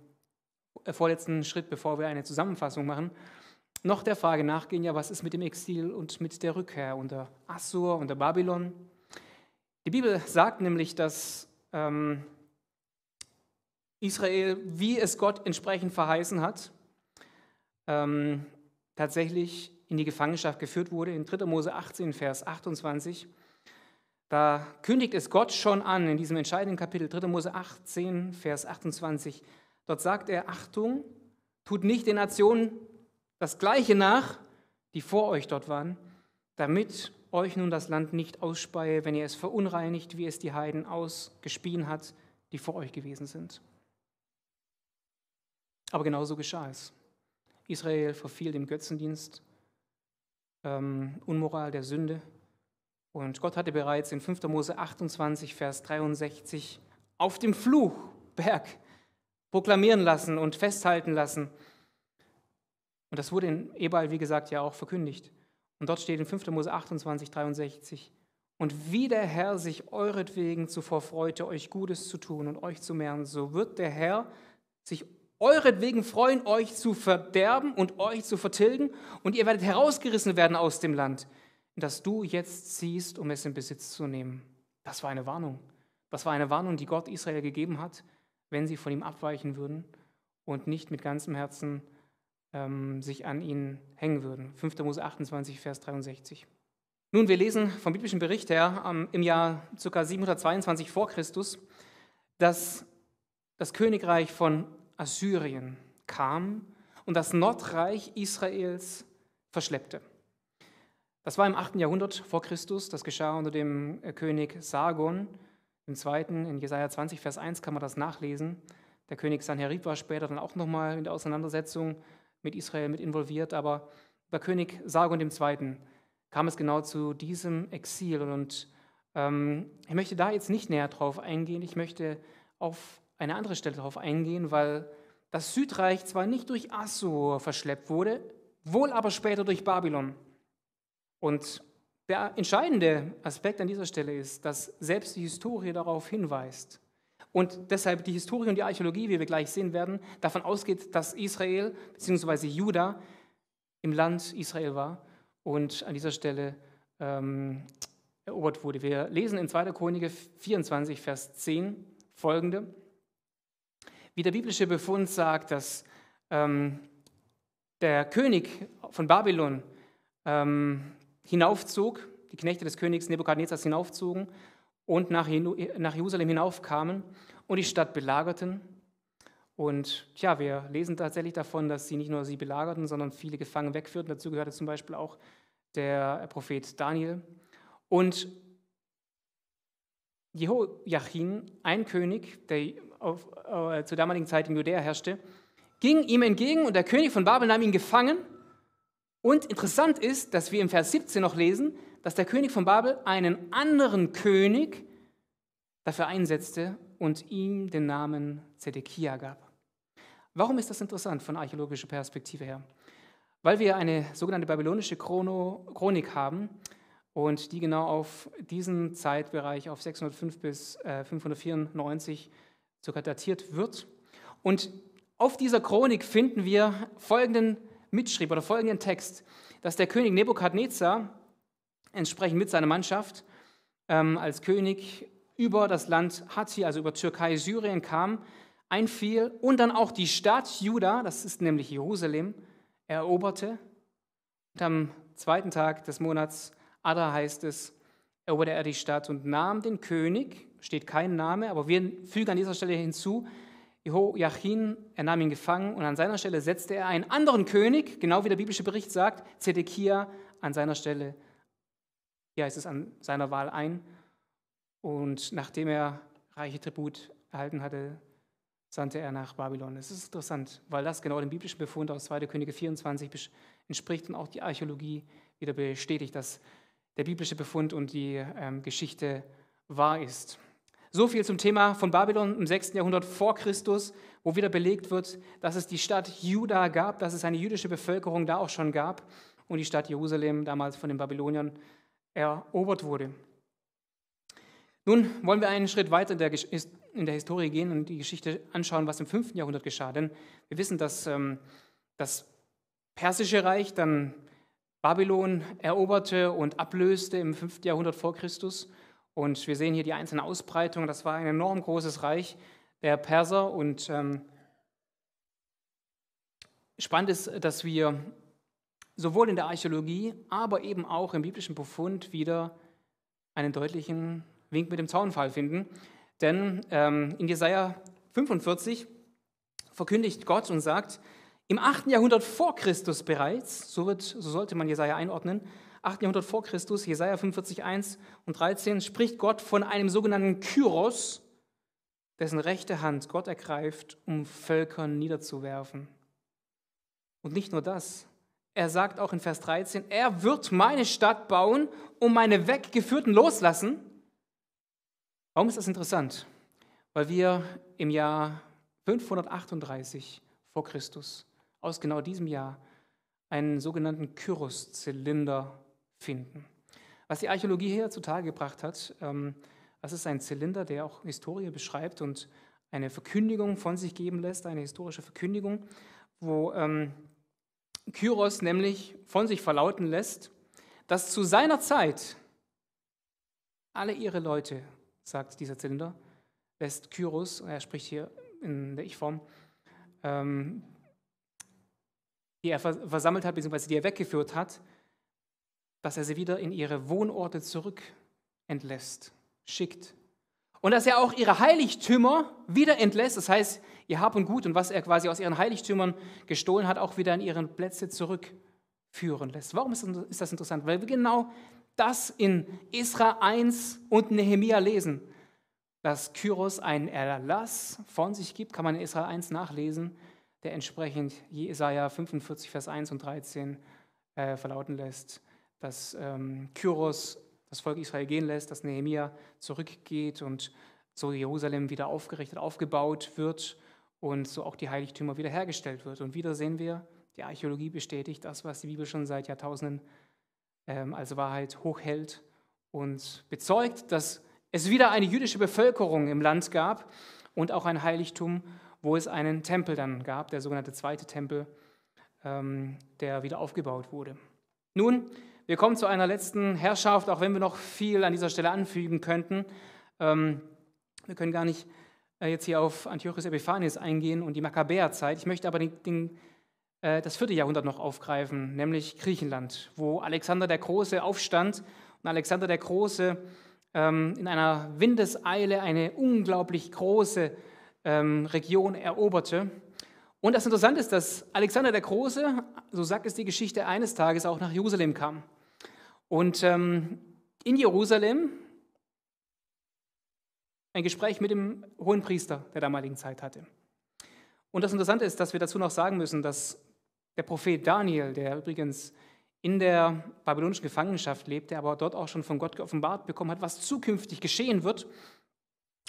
vorletzten Schritt, bevor wir eine Zusammenfassung machen, noch der Frage nachgehen, ja, was ist mit dem Exil und mit der Rückkehr unter Assur, unter Babylon? Die Bibel sagt nämlich, dass ähm, Israel, wie es Gott entsprechend verheißen hat, ähm, tatsächlich in die Gefangenschaft geführt wurde. In 3. Mose 18, Vers 28 da kündigt es Gott schon an in diesem entscheidenden Kapitel 3. Mose 18, Vers 28. Dort sagt er, Achtung, tut nicht den Nationen das Gleiche nach, die vor euch dort waren, damit euch nun das Land nicht ausspeie, wenn ihr es verunreinigt, wie es die Heiden ausgespien hat, die vor euch gewesen sind. Aber genauso geschah es. Israel verfiel dem Götzendienst, ähm, Unmoral der Sünde und Gott hatte bereits in 5. Mose 28, Vers 63 auf dem Fluchberg proklamieren lassen und festhalten lassen. Und das wurde in Ebal, wie gesagt, ja auch verkündigt. Und dort steht in 5. Mose 28, 63, und wie der Herr sich euretwegen zuvor freute, euch Gutes zu tun und euch zu mehren, so wird der Herr sich euretwegen freuen, euch zu verderben und euch zu vertilgen, und ihr werdet herausgerissen werden aus dem Land das du jetzt ziehst, um es in Besitz zu nehmen. Das war eine Warnung. Das war eine Warnung, die Gott Israel gegeben hat, wenn sie von ihm abweichen würden und nicht mit ganzem Herzen ähm, sich an ihn hängen würden. 5. Mose 28, Vers 63. Nun, wir lesen vom biblischen Bericht her ähm, im Jahr ca. 722 vor Christus, dass das Königreich von Assyrien kam und das Nordreich Israels verschleppte. Das war im 8. Jahrhundert vor Christus. Das geschah unter dem äh, König Sargon. II. in Jesaja 20, Vers 1 kann man das nachlesen. Der König Sanherib war später dann auch nochmal in der Auseinandersetzung mit Israel mit involviert. Aber bei König Sargon II. kam es genau zu diesem Exil. Und ähm, ich möchte da jetzt nicht näher drauf eingehen. Ich möchte auf eine andere Stelle drauf eingehen, weil das Südreich zwar nicht durch Assur verschleppt wurde, wohl aber später durch Babylon. Und der entscheidende Aspekt an dieser Stelle ist, dass selbst die Historie darauf hinweist und deshalb die Historie und die Archäologie, wie wir gleich sehen werden, davon ausgeht, dass Israel bzw. Juda im Land Israel war und an dieser Stelle ähm, erobert wurde. Wir lesen in 2. Könige 24, Vers 10 folgende. Wie der biblische Befund sagt, dass ähm, der König von Babylon ähm, hinaufzog, die Knechte des Königs Nebukadnezars hinaufzogen und nach Jerusalem hinaufkamen und die Stadt belagerten. Und ja, wir lesen tatsächlich davon, dass sie nicht nur sie belagerten, sondern viele Gefangene wegführten. Dazu gehörte zum Beispiel auch der Prophet Daniel. Und Jehoiachin, ein König, der auf, äh, zur damaligen Zeit in Judäa herrschte, ging ihm entgegen und der König von Babel nahm ihn gefangen und interessant ist, dass wir im Vers 17 noch lesen, dass der König von Babel einen anderen König dafür einsetzte und ihm den Namen Zedekia gab. Warum ist das interessant von archäologischer Perspektive her? Weil wir eine sogenannte babylonische Chrono Chronik haben und die genau auf diesen Zeitbereich, auf 605 bis 594 äh, sogar datiert wird. Und auf dieser Chronik finden wir folgenden mitschrieb oder folgenden Text, dass der König Nebukadnezar entsprechend mit seiner Mannschaft ähm, als König über das Land Hatti, also über Türkei, Syrien kam, einfiel und dann auch die Stadt Juda, das ist nämlich Jerusalem, eroberte. Und am zweiten Tag des Monats Adar heißt es, eroberte er die Stadt und nahm den König, steht kein Name, aber wir fügen an dieser Stelle hinzu, Jehoiachin, er nahm ihn gefangen und an seiner Stelle setzte er einen anderen König, genau wie der biblische Bericht sagt, Zedekia an seiner Stelle, hier heißt es an seiner Wahl ein. Und nachdem er reiche Tribut erhalten hatte, sandte er nach Babylon. Es ist interessant, weil das genau dem biblischen Befund aus 2. Könige 24 entspricht und auch die Archäologie wieder bestätigt, dass der biblische Befund und die ähm, Geschichte wahr ist. So viel zum Thema von Babylon im 6. Jahrhundert vor Christus, wo wieder belegt wird, dass es die Stadt Juda gab, dass es eine jüdische Bevölkerung da auch schon gab und die Stadt Jerusalem damals von den Babyloniern erobert wurde. Nun wollen wir einen Schritt weiter in der, in der Historie gehen und die Geschichte anschauen, was im 5. Jahrhundert geschah. Denn wir wissen, dass ähm, das Persische Reich dann Babylon eroberte und ablöste im 5. Jahrhundert vor Christus. Und wir sehen hier die einzelnen Ausbreitungen. Das war ein enorm großes Reich der Perser. Und ähm, spannend ist, dass wir sowohl in der Archäologie, aber eben auch im biblischen Befund wieder einen deutlichen Wink mit dem Zaunfall finden. Denn ähm, in Jesaja 45 verkündigt Gott und sagt, im 8. Jahrhundert vor Christus bereits, so, wird, so sollte man Jesaja einordnen, 8. Jahrhundert vor Christus, Jesaja 45, 1 und 13, spricht Gott von einem sogenannten Kyros, dessen rechte Hand Gott ergreift, um Völker niederzuwerfen. Und nicht nur das. Er sagt auch in Vers 13, er wird meine Stadt bauen und meine Weggeführten loslassen. Warum ist das interessant? Weil wir im Jahr 538 vor Christus, aus genau diesem Jahr, einen sogenannten Kyros-Zylinder finden. Was die Archäologie hier zutage gebracht hat, ähm, das ist ein Zylinder, der auch Historie beschreibt und eine Verkündigung von sich geben lässt, eine historische Verkündigung, wo ähm, Kyros nämlich von sich verlauten lässt, dass zu seiner Zeit alle ihre Leute, sagt dieser Zylinder, lässt Kyros, er spricht hier in der Ich-Form, ähm, die er versammelt hat, beziehungsweise die er weggeführt hat, dass er sie wieder in ihre Wohnorte zurück entlässt, schickt. Und dass er auch ihre Heiligtümer wieder entlässt, das heißt, ihr Hab und Gut und was er quasi aus ihren Heiligtümern gestohlen hat, auch wieder in ihren Plätze zurückführen lässt. Warum ist das interessant? Weil wir genau das in Isra 1 und Nehemia lesen, dass Kyros einen Erlass von sich gibt, kann man in Isra 1 nachlesen, der entsprechend Jesaja 45, Vers 1 und 13 äh, verlauten lässt dass ähm, Kyros das Volk Israel gehen lässt, dass Nehemia zurückgeht und so Jerusalem wieder aufgerichtet, aufgebaut wird und so auch die Heiligtümer wiederhergestellt wird. Und wieder sehen wir, die Archäologie bestätigt das, was die Bibel schon seit Jahrtausenden ähm, als Wahrheit hochhält und bezeugt, dass es wieder eine jüdische Bevölkerung im Land gab und auch ein Heiligtum, wo es einen Tempel dann gab, der sogenannte zweite Tempel, ähm, der wieder aufgebaut wurde. Nun, wir kommen zu einer letzten Herrschaft, auch wenn wir noch viel an dieser Stelle anfügen könnten. Ähm, wir können gar nicht äh, jetzt hier auf Antiochus Epiphanes eingehen und die Makkabäerzeit. Ich möchte aber den, den, äh, das vierte Jahrhundert noch aufgreifen, nämlich Griechenland, wo Alexander der Große aufstand und Alexander der Große ähm, in einer Windeseile eine unglaublich große ähm, Region eroberte. Und das Interessante ist, dass Alexander der Große, so sagt es die Geschichte, eines Tages auch nach Jerusalem kam. Und ähm, in Jerusalem ein Gespräch mit dem hohen Priester der damaligen Zeit hatte. Und das Interessante ist, dass wir dazu noch sagen müssen, dass der Prophet Daniel, der übrigens in der babylonischen Gefangenschaft lebte, aber dort auch schon von Gott geoffenbart bekommen hat, was zukünftig geschehen wird,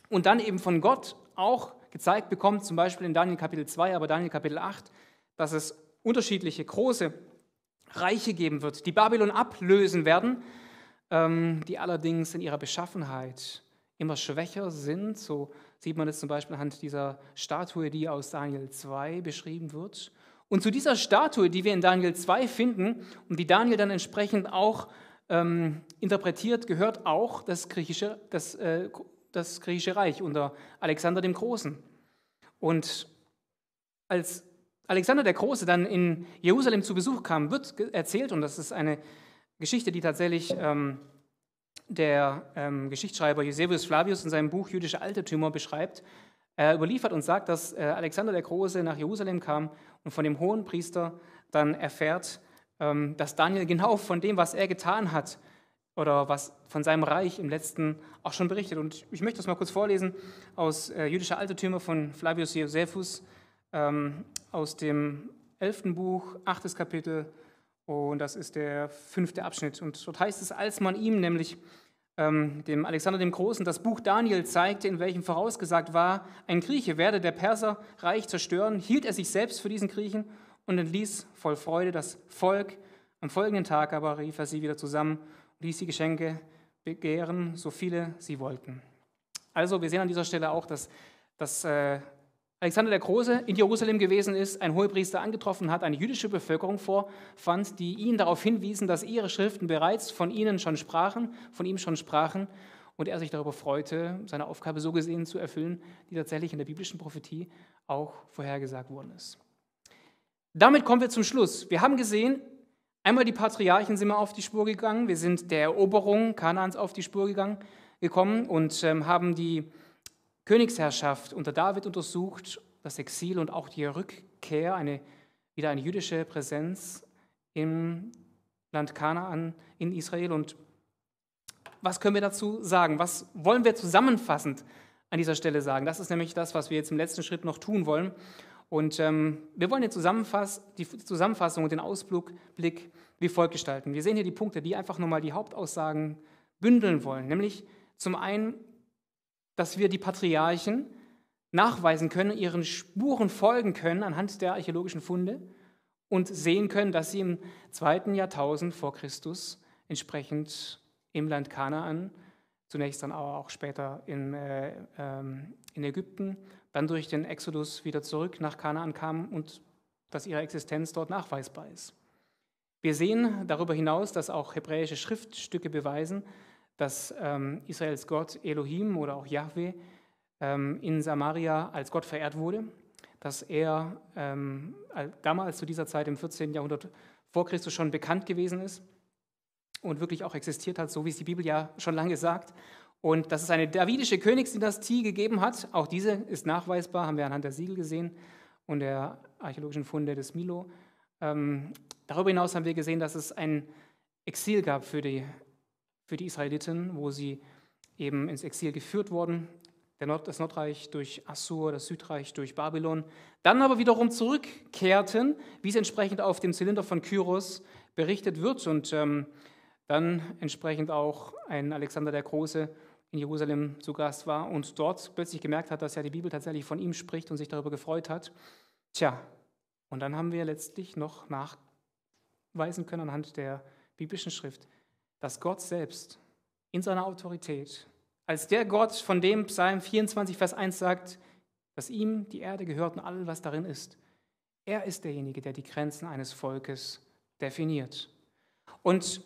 und dann eben von Gott auch gezeigt bekommt, zum Beispiel in Daniel Kapitel 2, aber Daniel Kapitel 8, dass es unterschiedliche große Reiche geben wird, die Babylon ablösen werden, ähm, die allerdings in ihrer Beschaffenheit immer schwächer sind. So sieht man es zum Beispiel anhand dieser Statue, die aus Daniel 2 beschrieben wird. Und zu dieser Statue, die wir in Daniel 2 finden und die Daniel dann entsprechend auch ähm, interpretiert, gehört auch das griechische, das, äh, das griechische Reich unter Alexander dem Großen. Und als Alexander der Große dann in Jerusalem zu Besuch kam, wird erzählt, und das ist eine Geschichte, die tatsächlich ähm, der ähm, Geschichtsschreiber Eusebius Flavius in seinem Buch Jüdische Altertümer beschreibt, äh, überliefert und sagt, dass äh, Alexander der Große nach Jerusalem kam und von dem hohen Priester dann erfährt, ähm, dass Daniel genau von dem, was er getan hat oder was von seinem Reich im letzten auch schon berichtet. Und ich möchte das mal kurz vorlesen aus äh, Jüdische Altertümer von Flavius Josephus ähm, aus dem 11. Buch, 8. Kapitel, und das ist der fünfte Abschnitt. Und dort heißt es, als man ihm, nämlich ähm, dem Alexander dem Großen, das Buch Daniel zeigte, in welchem vorausgesagt war, ein Grieche werde der Perserreich zerstören, hielt er sich selbst für diesen Griechen und entließ voll Freude das Volk. Am folgenden Tag aber rief er sie wieder zusammen und ließ die Geschenke begehren, so viele sie wollten. Also wir sehen an dieser Stelle auch, dass, das... äh, Alexander der Große in Jerusalem gewesen ist, ein Hohepriester angetroffen hat, eine jüdische Bevölkerung vorfand, die ihn darauf hinwiesen, dass ihre Schriften bereits von ihnen schon sprachen, von ihm schon sprachen und er sich darüber freute, seine Aufgabe so gesehen zu erfüllen, die tatsächlich in der biblischen Prophetie auch vorhergesagt worden ist. Damit kommen wir zum Schluss. Wir haben gesehen, einmal die Patriarchen sind wir auf die Spur gegangen, wir sind der Eroberung Kanaans auf die Spur gegangen, gekommen und ähm, haben die Königsherrschaft unter David untersucht, das Exil und auch die Rückkehr, eine, wieder eine jüdische Präsenz im Land Kanaan in Israel. Und was können wir dazu sagen? Was wollen wir zusammenfassend an dieser Stelle sagen? Das ist nämlich das, was wir jetzt im letzten Schritt noch tun wollen. Und ähm, wir wollen die, Zusammenfass die Zusammenfassung und den Ausblick wie folgt gestalten. Wir sehen hier die Punkte, die einfach nur mal die Hauptaussagen bündeln wollen. Nämlich zum einen dass wir die Patriarchen nachweisen können, ihren Spuren folgen können anhand der archäologischen Funde und sehen können, dass sie im zweiten Jahrtausend vor Christus entsprechend im Land Kanaan, zunächst dann aber auch später in, äh, ähm, in Ägypten, dann durch den Exodus wieder zurück nach Kanaan kamen und dass ihre Existenz dort nachweisbar ist. Wir sehen darüber hinaus, dass auch hebräische Schriftstücke beweisen, dass ähm, Israels Gott Elohim oder auch Yahweh ähm, in Samaria als Gott verehrt wurde, dass er ähm, damals zu dieser Zeit im 14. Jahrhundert vor Christus schon bekannt gewesen ist und wirklich auch existiert hat, so wie es die Bibel ja schon lange sagt. Und dass es eine davidische Königsdynastie gegeben hat, auch diese ist nachweisbar, haben wir anhand der Siegel gesehen und der archäologischen Funde des Milo. Ähm, darüber hinaus haben wir gesehen, dass es ein Exil gab für die für die Israeliten, wo sie eben ins Exil geführt wurden. Nord, das Nordreich durch Assur, das Südreich durch Babylon. Dann aber wiederum zurückkehrten, wie es entsprechend auf dem Zylinder von Kyros berichtet wird. Und ähm, dann entsprechend auch ein Alexander der Große in Jerusalem zu Gast war und dort plötzlich gemerkt hat, dass ja die Bibel tatsächlich von ihm spricht und sich darüber gefreut hat. Tja, und dann haben wir letztlich noch nachweisen können anhand der biblischen Schrift, dass Gott selbst in seiner Autorität, als der Gott, von dem Psalm 24, Vers 1 sagt, dass ihm die Erde gehört und alles, was darin ist, er ist derjenige, der die Grenzen eines Volkes definiert. Und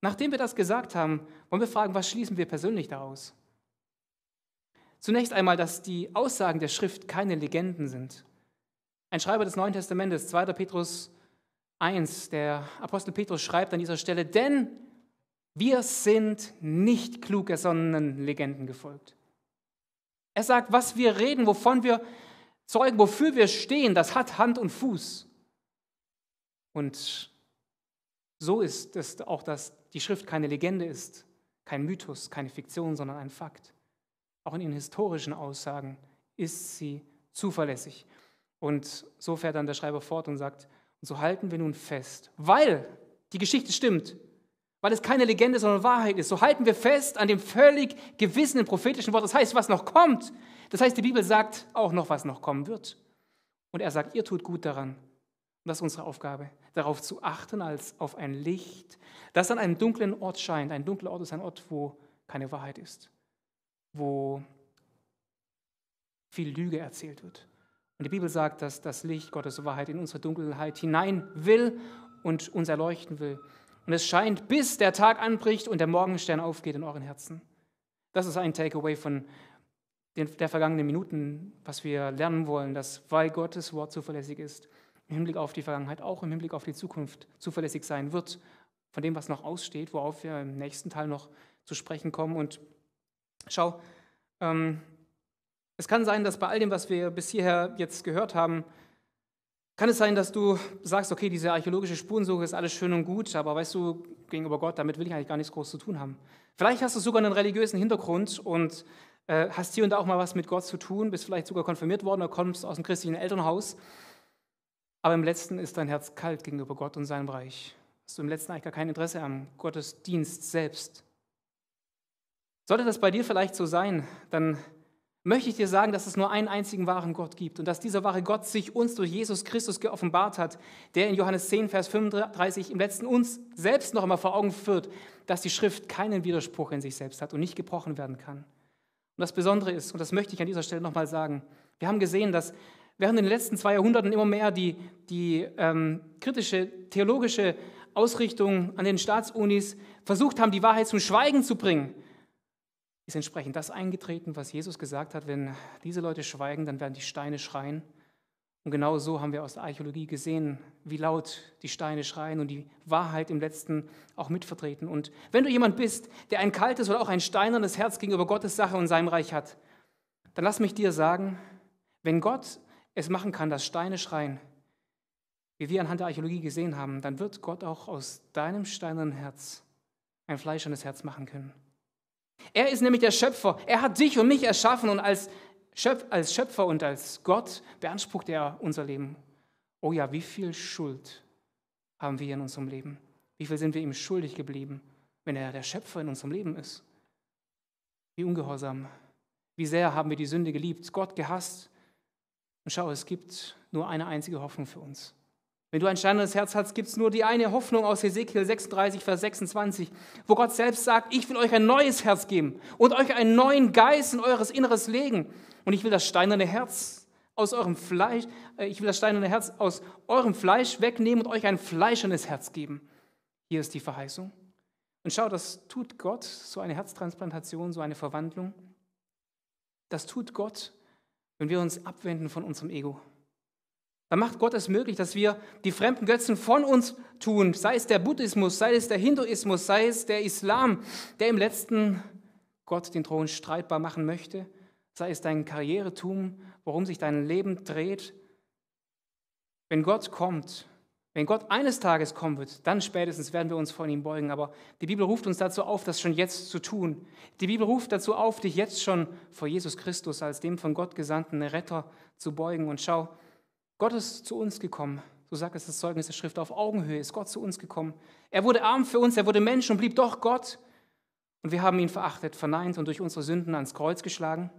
nachdem wir das gesagt haben, wollen wir fragen, was schließen wir persönlich daraus? Zunächst einmal, dass die Aussagen der Schrift keine Legenden sind. Ein Schreiber des Neuen Testamentes, 2. Petrus 1, der Apostel Petrus schreibt an dieser Stelle, denn wir sind nicht klug ersonnenen Legenden gefolgt. Er sagt, was wir reden, wovon wir zeugen, wofür wir stehen, das hat Hand und Fuß. Und so ist es auch, dass die Schrift keine Legende ist, kein Mythos, keine Fiktion, sondern ein Fakt. Auch in ihren historischen Aussagen ist sie zuverlässig. Und so fährt dann der Schreiber fort und sagt, und so halten wir nun fest, weil die Geschichte stimmt, weil es keine Legende, sondern Wahrheit ist. So halten wir fest an dem völlig gewissenen prophetischen Wort. Das heißt, was noch kommt. Das heißt, die Bibel sagt auch noch, was noch kommen wird. Und er sagt, ihr tut gut daran. Und das ist unsere Aufgabe, darauf zu achten als auf ein Licht, das an einem dunklen Ort scheint. Ein dunkler Ort ist ein Ort, wo keine Wahrheit ist, wo viel Lüge erzählt wird. Und die Bibel sagt, dass das Licht Gottes Wahrheit in unsere Dunkelheit hinein will und uns erleuchten will und es scheint, bis der Tag anbricht und der Morgenstern aufgeht in euren Herzen. Das ist ein Takeaway von den, der vergangenen Minuten, was wir lernen wollen, dass weil Gottes Wort zuverlässig ist, im Hinblick auf die Vergangenheit, auch im Hinblick auf die Zukunft zuverlässig sein wird, von dem, was noch aussteht, worauf wir im nächsten Teil noch zu sprechen kommen. Und schau, ähm, es kann sein, dass bei all dem, was wir bis hierher jetzt gehört haben, kann es sein, dass du sagst, okay, diese archäologische Spurensuche ist alles schön und gut, aber weißt du, gegenüber Gott, damit will ich eigentlich gar nichts groß zu tun haben. Vielleicht hast du sogar einen religiösen Hintergrund und äh, hast hier und da auch mal was mit Gott zu tun, bist vielleicht sogar konfirmiert worden oder kommst aus einem christlichen Elternhaus. Aber im letzten ist dein Herz kalt gegenüber Gott und seinem Reich. Hast du im letzten eigentlich gar kein Interesse am Gottesdienst selbst. Sollte das bei dir vielleicht so sein, dann möchte ich dir sagen, dass es nur einen einzigen wahren Gott gibt und dass dieser wahre Gott sich uns durch Jesus Christus geoffenbart hat, der in Johannes 10, Vers 35 im letzten uns selbst noch einmal vor Augen führt, dass die Schrift keinen Widerspruch in sich selbst hat und nicht gebrochen werden kann. Und das Besondere ist, und das möchte ich an dieser Stelle nochmal sagen, wir haben gesehen, dass während in den letzten zwei Jahrhunderten immer mehr die, die ähm, kritische theologische Ausrichtung an den Staatsunis versucht haben, die Wahrheit zum Schweigen zu bringen ist entsprechend das eingetreten, was Jesus gesagt hat, wenn diese Leute schweigen, dann werden die Steine schreien. Und genau so haben wir aus der Archäologie gesehen, wie laut die Steine schreien und die Wahrheit im letzten auch mitvertreten. Und wenn du jemand bist, der ein kaltes oder auch ein steinernes Herz gegenüber Gottes Sache und seinem Reich hat, dann lass mich dir sagen, wenn Gott es machen kann, dass Steine schreien, wie wir anhand der Archäologie gesehen haben, dann wird Gott auch aus deinem steinernen Herz ein fleischernes Herz machen können. Er ist nämlich der Schöpfer. Er hat dich und mich erschaffen und als, Schöpf als Schöpfer und als Gott beansprucht er unser Leben. Oh ja, wie viel Schuld haben wir in unserem Leben? Wie viel sind wir ihm schuldig geblieben, wenn er der Schöpfer in unserem Leben ist? Wie ungehorsam. Wie sehr haben wir die Sünde geliebt, Gott gehasst? Und schau, es gibt nur eine einzige Hoffnung für uns. Wenn du ein steinernes Herz hast, gibt es nur die eine Hoffnung aus Hesekiel 36, Vers 26, wo Gott selbst sagt, ich will euch ein neues Herz geben und euch einen neuen Geist in eures Inneres legen. Und ich will das steinerne Herz aus eurem Fleisch, äh, ich will das steinerne Herz aus eurem Fleisch wegnehmen und euch ein fleischernes Herz geben. Hier ist die Verheißung. Und schau, das tut Gott, so eine Herztransplantation, so eine Verwandlung. Das tut Gott, wenn wir uns abwenden von unserem Ego dann macht Gott es möglich, dass wir die fremden Götzen von uns tun, sei es der Buddhismus, sei es der Hinduismus, sei es der Islam, der im letzten Gott den Thron streitbar machen möchte, sei es dein Karrieretum, worum sich dein Leben dreht. Wenn Gott kommt, wenn Gott eines Tages kommen wird, dann spätestens werden wir uns vor ihm beugen. Aber die Bibel ruft uns dazu auf, das schon jetzt zu tun. Die Bibel ruft dazu auf, dich jetzt schon vor Jesus Christus als dem von Gott gesandten Retter zu beugen. Und schau, Gott ist zu uns gekommen. So sagt es das Zeugnis der Schrift. Auf Augenhöhe ist Gott zu uns gekommen. Er wurde arm für uns, er wurde Mensch und blieb doch Gott. Und wir haben ihn verachtet, verneint und durch unsere Sünden ans Kreuz geschlagen.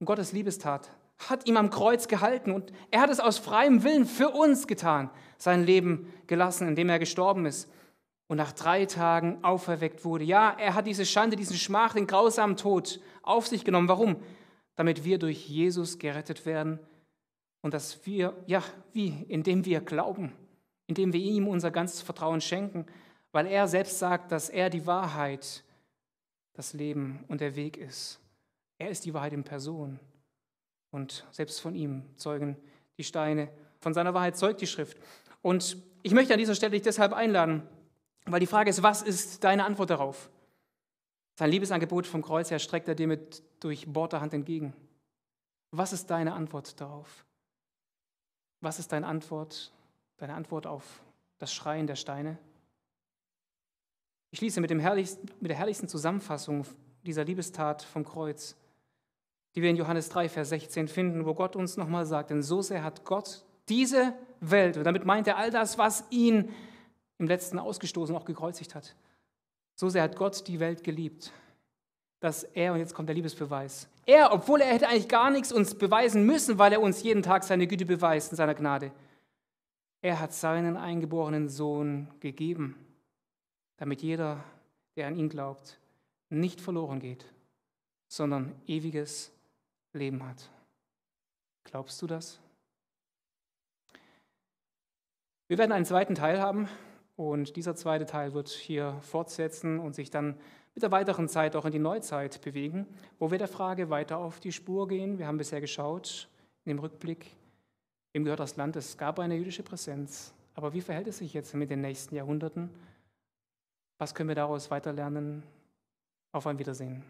Und Gottes Liebestat hat ihm am Kreuz gehalten und er hat es aus freiem Willen für uns getan, sein Leben gelassen, indem er gestorben ist und nach drei Tagen auferweckt wurde. Ja, er hat diese Schande, diesen Schmach, den grausamen Tod auf sich genommen. Warum? Damit wir durch Jesus gerettet werden und dass wir, ja, wie, indem wir glauben, indem wir ihm unser ganzes Vertrauen schenken, weil er selbst sagt, dass er die Wahrheit, das Leben und der Weg ist. Er ist die Wahrheit in Person. Und selbst von ihm zeugen die Steine. Von seiner Wahrheit zeugt die Schrift. Und ich möchte an dieser Stelle dich deshalb einladen, weil die Frage ist, was ist deine Antwort darauf? Sein Liebesangebot vom Kreuz her streckt er dir mit durchbohrter Hand entgegen. Was ist deine Antwort darauf? Was ist deine Antwort, deine Antwort auf das Schreien der Steine? Ich schließe mit, dem herrlichsten, mit der herrlichsten Zusammenfassung dieser Liebestat vom Kreuz, die wir in Johannes 3, Vers 16 finden, wo Gott uns nochmal sagt, denn so sehr hat Gott diese Welt, und damit meint er all das, was ihn im letzten ausgestoßen, auch gekreuzigt hat, so sehr hat Gott die Welt geliebt, dass er, und jetzt kommt der Liebesbeweis, er, obwohl er hätte eigentlich gar nichts uns beweisen müssen, weil er uns jeden Tag seine Güte beweist in seiner Gnade. Er hat seinen eingeborenen Sohn gegeben, damit jeder, der an ihn glaubt, nicht verloren geht, sondern ewiges Leben hat. Glaubst du das? Wir werden einen zweiten Teil haben und dieser zweite Teil wird hier fortsetzen und sich dann mit der weiteren Zeit auch in die Neuzeit bewegen, wo wir der Frage weiter auf die Spur gehen. Wir haben bisher geschaut, in dem Rückblick, wem gehört das Land? Es gab eine jüdische Präsenz. Aber wie verhält es sich jetzt mit den nächsten Jahrhunderten? Was können wir daraus weiterlernen? Auf ein Wiedersehen.